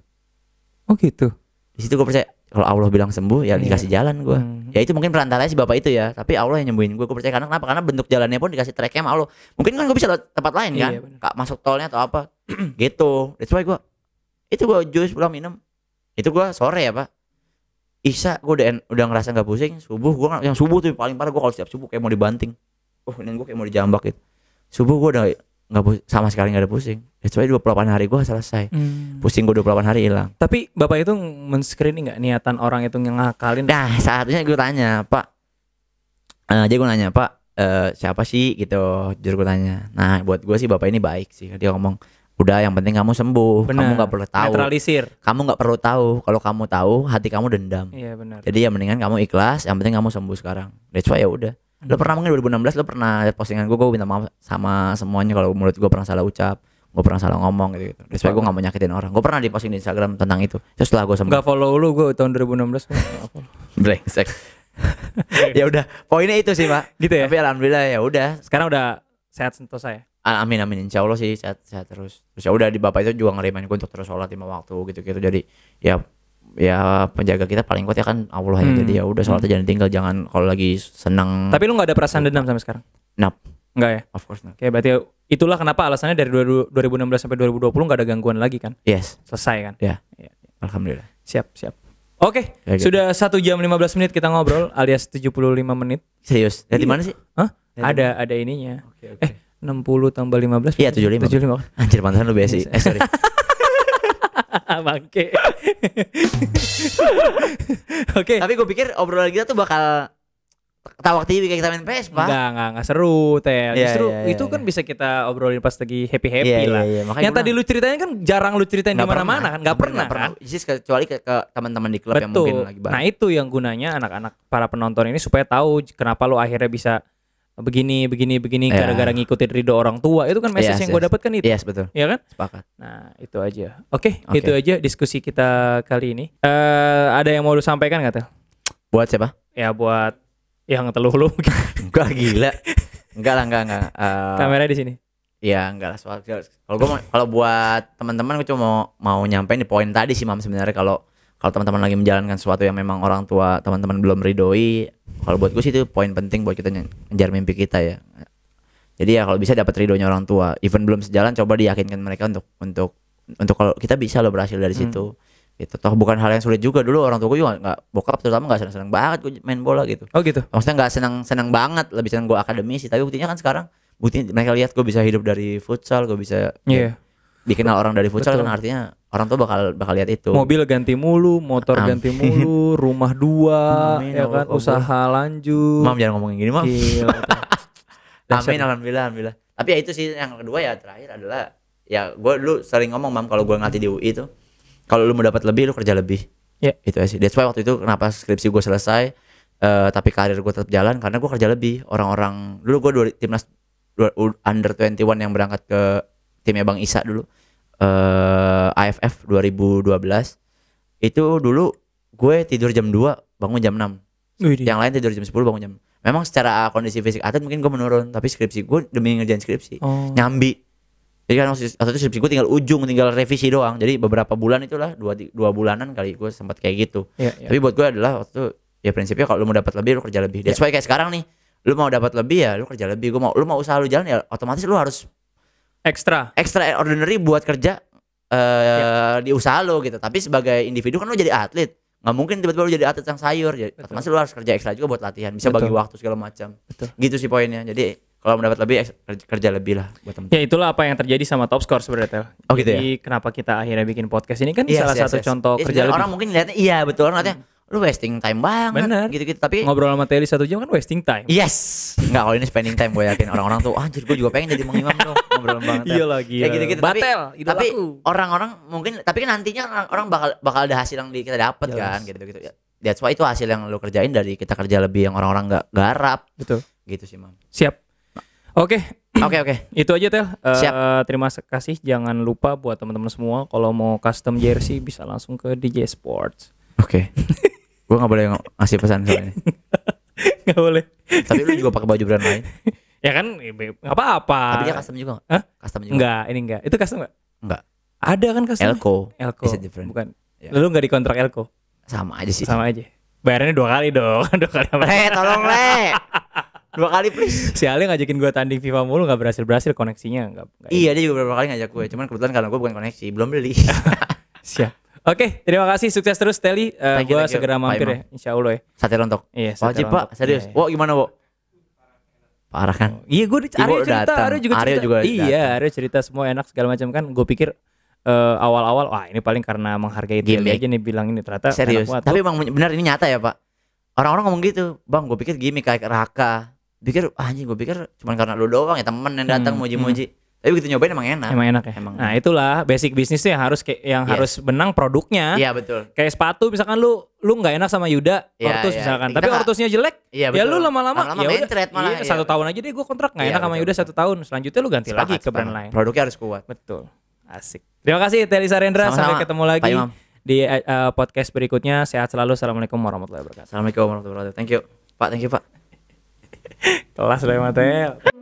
oh gitu di situ gue percaya kalau Allah bilang sembuh ya iya. dikasih yeah. jalan gue hmm. ya itu mungkin perantara si bapak itu ya tapi Allah yang nyembuhin gue gue percaya karena kenapa karena bentuk jalannya pun dikasih treknya sama Allah mungkin kan gue bisa lewat tempat lain kan yeah, iya, masuk tolnya atau apa gitu that's why gue itu gue jus pulang minum itu gue sore ya pak Isa, gue udah udah ngerasa nggak pusing subuh gue yang subuh tuh paling parah gue kalau setiap subuh kayak mau dibanting oh ini gue kayak mau dijambak gitu subuh gue udah nggak sama sekali nggak ada pusing ya coba 28 hari gue selesai hmm. pusing gue 28 hari hilang tapi bapak itu men-screening nggak niatan orang itu yang ngakalin nah saatnya gue tanya pak uh, eh, jadi gue nanya pak uh, siapa sih gitu jujur gue tanya nah buat gue sih bapak ini baik sih dia ngomong udah yang penting kamu sembuh bener. kamu nggak perlu tahu netralisir kamu nggak perlu tahu kalau kamu tahu hati kamu dendam iya benar jadi ya mendingan kamu ikhlas yang penting kamu sembuh sekarang that's why ya udah hmm. lo pernah mungkin 2016 lo pernah postingan gue gue minta maaf sama semuanya kalau menurut gue pernah salah ucap gue pernah salah ngomong gitu gitu that's why gue gak mau nyakitin orang gue pernah di posting di Instagram tentang itu terus setelah gue sembuh gak follow lu gue tahun 2016 blank ya udah poinnya itu sih pak gitu ya tapi alhamdulillah ya udah sekarang udah sehat sentosa ya amin amin insya Allah sih sehat, sehat terus terus ya udah di bapak itu juga ngerimain gue untuk terus sholat lima waktu gitu gitu jadi ya ya penjaga kita paling kuat ya kan Allah ya. hmm. ya jadi ya udah sholatnya hmm. jangan tinggal jangan kalau lagi senang tapi lu nggak ada perasaan dendam sampai sekarang nap nggak ya of course not Oke berarti itulah kenapa alasannya dari 2016 sampai 2020 nggak ada gangguan lagi kan yes selesai kan ya yeah. Iya. alhamdulillah siap siap Oke, okay, gitu. sudah satu jam 15 menit kita ngobrol alias 75 menit. Serius? Dari iya. mana sih? Hah? ada ada ininya. Okay, okay. Eh, 60 tambah 15 Iya 75 75 Anjir pantasan lu biasa Eh sorry Bangke Oke okay. Tapi gue pikir obrolan kita tuh bakal ketawa TV kayak kita main PS pak Enggak, enggak, enggak seru Tel yeah, Justru yeah, yeah, itu yeah. kan iya. bisa kita obrolin pas lagi happy-happy yeah, iya, lah yeah, yeah. Makanya Yang tadi lu ceritain kan jarang lu ceritain di mana mana kan Gak pernah, pernah kan Just kecuali ke, ke teman-teman di klub Betul. yang mungkin lagi bareng Nah itu yang gunanya anak-anak para penonton ini supaya tahu kenapa lu akhirnya bisa begini begini begini yeah. gara-gara ngikutin ridho orang tua itu kan message yes, yang yes. gue dapat kan itu yes, betul ya kan sepakat nah itu aja oke okay, okay. itu aja diskusi kita kali ini uh, ada yang mau lu sampaikan nggak tuh buat siapa ya buat yang teluh lu gak gila enggak lah enggak enggak uh, eh, kamera di sini ya enggak lah soal kalau gue kalau buat teman-teman gue cuma mau mau nyampein di poin tadi sih mam sebenarnya kalau kalau teman-teman lagi menjalankan sesuatu yang memang orang tua teman-teman belum ridhoi kalau buat gue sih itu poin penting buat kita ngejar mimpi kita ya jadi ya kalau bisa dapat ridhonya orang tua even belum sejalan coba diyakinkan mereka untuk untuk untuk kalau kita bisa loh berhasil dari hmm. situ gitu toh bukan hal yang sulit juga dulu orang tua gue juga nggak bokap terutama nggak seneng seneng banget gue main bola gitu oh gitu maksudnya nggak seneng seneng banget lebih seneng gue akademisi tapi buktinya kan sekarang bukti mereka lihat gue bisa hidup dari futsal gue bisa yeah. Ya, dikenal orang dari futsal kan Betul. kan artinya orang tuh bakal bakal lihat itu mobil ganti mulu motor Amin. ganti mulu rumah dua Amin, ya, ya kan usaha lanjut mam jangan ngomongin gini mam Gila, iya, Amin alhamdulillah alhamdulillah tapi ya itu sih yang kedua ya terakhir adalah ya gue lu sering ngomong mam kalau gue ngati di UI itu kalau lu mau dapat lebih lu kerja lebih yeah. itu sih that's why waktu itu kenapa skripsi gue selesai uh, tapi karir gue tetap jalan karena gue kerja lebih orang-orang dulu gue dua timnas under 21 yang berangkat ke timnya bang Isa dulu uh, AFF 2012 itu dulu gue tidur jam 2 bangun jam 6 Wih, yang lain tidur jam 10 bangun jam memang secara kondisi fisik atlet mungkin gue menurun tapi skripsi gue demi ngerjain skripsi oh. nyambi jadi kan waktu itu skripsi gue tinggal ujung tinggal revisi doang jadi beberapa bulan itulah dua, dua bulanan kali gue sempat kayak gitu yeah, yeah. tapi buat gue adalah waktu itu ya prinsipnya kalau lu mau dapat lebih lu kerja lebih that's yeah. why kayak sekarang nih lu mau dapat lebih ya lu kerja lebih gue mau lu mau usaha lu jalan ya otomatis lu harus Ekstra. ordinary buat kerja uh, eh, yeah. di usaha lo gitu. Tapi sebagai individu kan lo jadi atlet. Nggak mungkin tiba-tiba lo jadi atlet yang sayur. Jadi masih lo harus kerja ekstra juga buat latihan. Bisa Betul. bagi waktu segala macam. Gitu sih poinnya. Jadi kalau mendapat lebih kerja lebih lah buat temen. Ya itulah apa yang terjadi sama top score sebenarnya. Oh gitu ya? Jadi ya? kenapa kita akhirnya bikin podcast ini kan yes, salah yes, satu yes. contoh yes, kerja lebih. Orang mungkin lihatnya iya betul orang katanya hmm. lu wasting time banget Bener. gitu-gitu tapi ngobrol sama Teli satu jam kan wasting time. Yes. Enggak kalau ini spending time gue yakin orang-orang tuh anjir gue juga pengen jadi mengimam dong. Belum banget. Ya. Iya lagi. Ya iya. gitu-gitu. Batel. Tapi, orang-orang mungkin tapi kan nantinya orang, orang bakal bakal ada hasil yang kita dapat kan gitu-gitu. Ya, that's why itu hasil yang lu kerjain dari kita kerja lebih yang orang-orang nggak -orang garap. Gitu. Gitu sih, Mam. Siap. Oke. Oke oke. Itu aja Tel. Uh, Siap. Terima kasih. Jangan lupa buat teman-teman semua kalau mau custom jersey bisa langsung ke DJ Sports. Oke. Okay. gua nggak boleh ngasih pesan soalnya. nggak boleh. Tapi lu juga pakai baju brand lain. ya kan nggak apa-apa tapi dia custom juga Hah? custom juga enggak ini enggak itu custom enggak enggak ada kan custom Elko Elko different. bukan yeah. lalu nggak dikontrak Elko sama aja sih sama aja bayarnya dua kali dong dua kali hey, tolong le dua kali please si Ali ngajakin gue tanding FIFA mulu nggak berhasil berhasil koneksinya nggak iya dia juga beberapa kali ngajak gue cuman kebetulan karena gue bukan koneksi belum beli siap Oke, okay, terima kasih. Sukses terus, Teli. Eh, uh, gue segera mampir ya, insya Allah ya. Sate rontok. Iya, Wajib, Pak. Serius. Yeah. Iya. Wo, gimana, Wo? parah kan oh, iya gue Aryo cerita datang. Aryo juga Aryo juga iya datang. Aryo cerita semua enak segala macam kan gue pikir uh, awal-awal wah ini paling karena menghargai dia aja nih bilang ini ternyata serius tapi emang benar ini nyata ya pak orang-orang ngomong gitu bang gue pikir gimmick kayak raka pikir ah, anjing gue pikir cuma karena lu doang ya temen yang datang hmm, moji muji hmm. Tapi begitu nyobain emang enak. Emang enak ya. Emang. Nah, itulah basic bisnisnya yang harus kayak yang yes. Iya. harus benang produknya. Iya, betul. Kayak sepatu misalkan lu lu nggak enak sama Yuda, yeah, ortus yeah. misalkan. Iya, Tapi ortusnya jelek. Ya, betul. ya lu lama-lama ya udah malah. Iya, iya satu tahun aja deh gue kontrak nggak yeah, enak betul. sama Yuda satu tahun. Selanjutnya lu ganti sepakat, lagi ke brand lain. Produknya harus kuat. Betul. Asik. Terima kasih Telisa Rendra sampai ketemu lagi di uh, podcast berikutnya. Sehat selalu. Assalamualaikum warahmatullahi wabarakatuh. Assalamualaikum warahmatullahi wabarakatuh. Thank you. Pak, thank you, Pak. Kelas selamat Matel.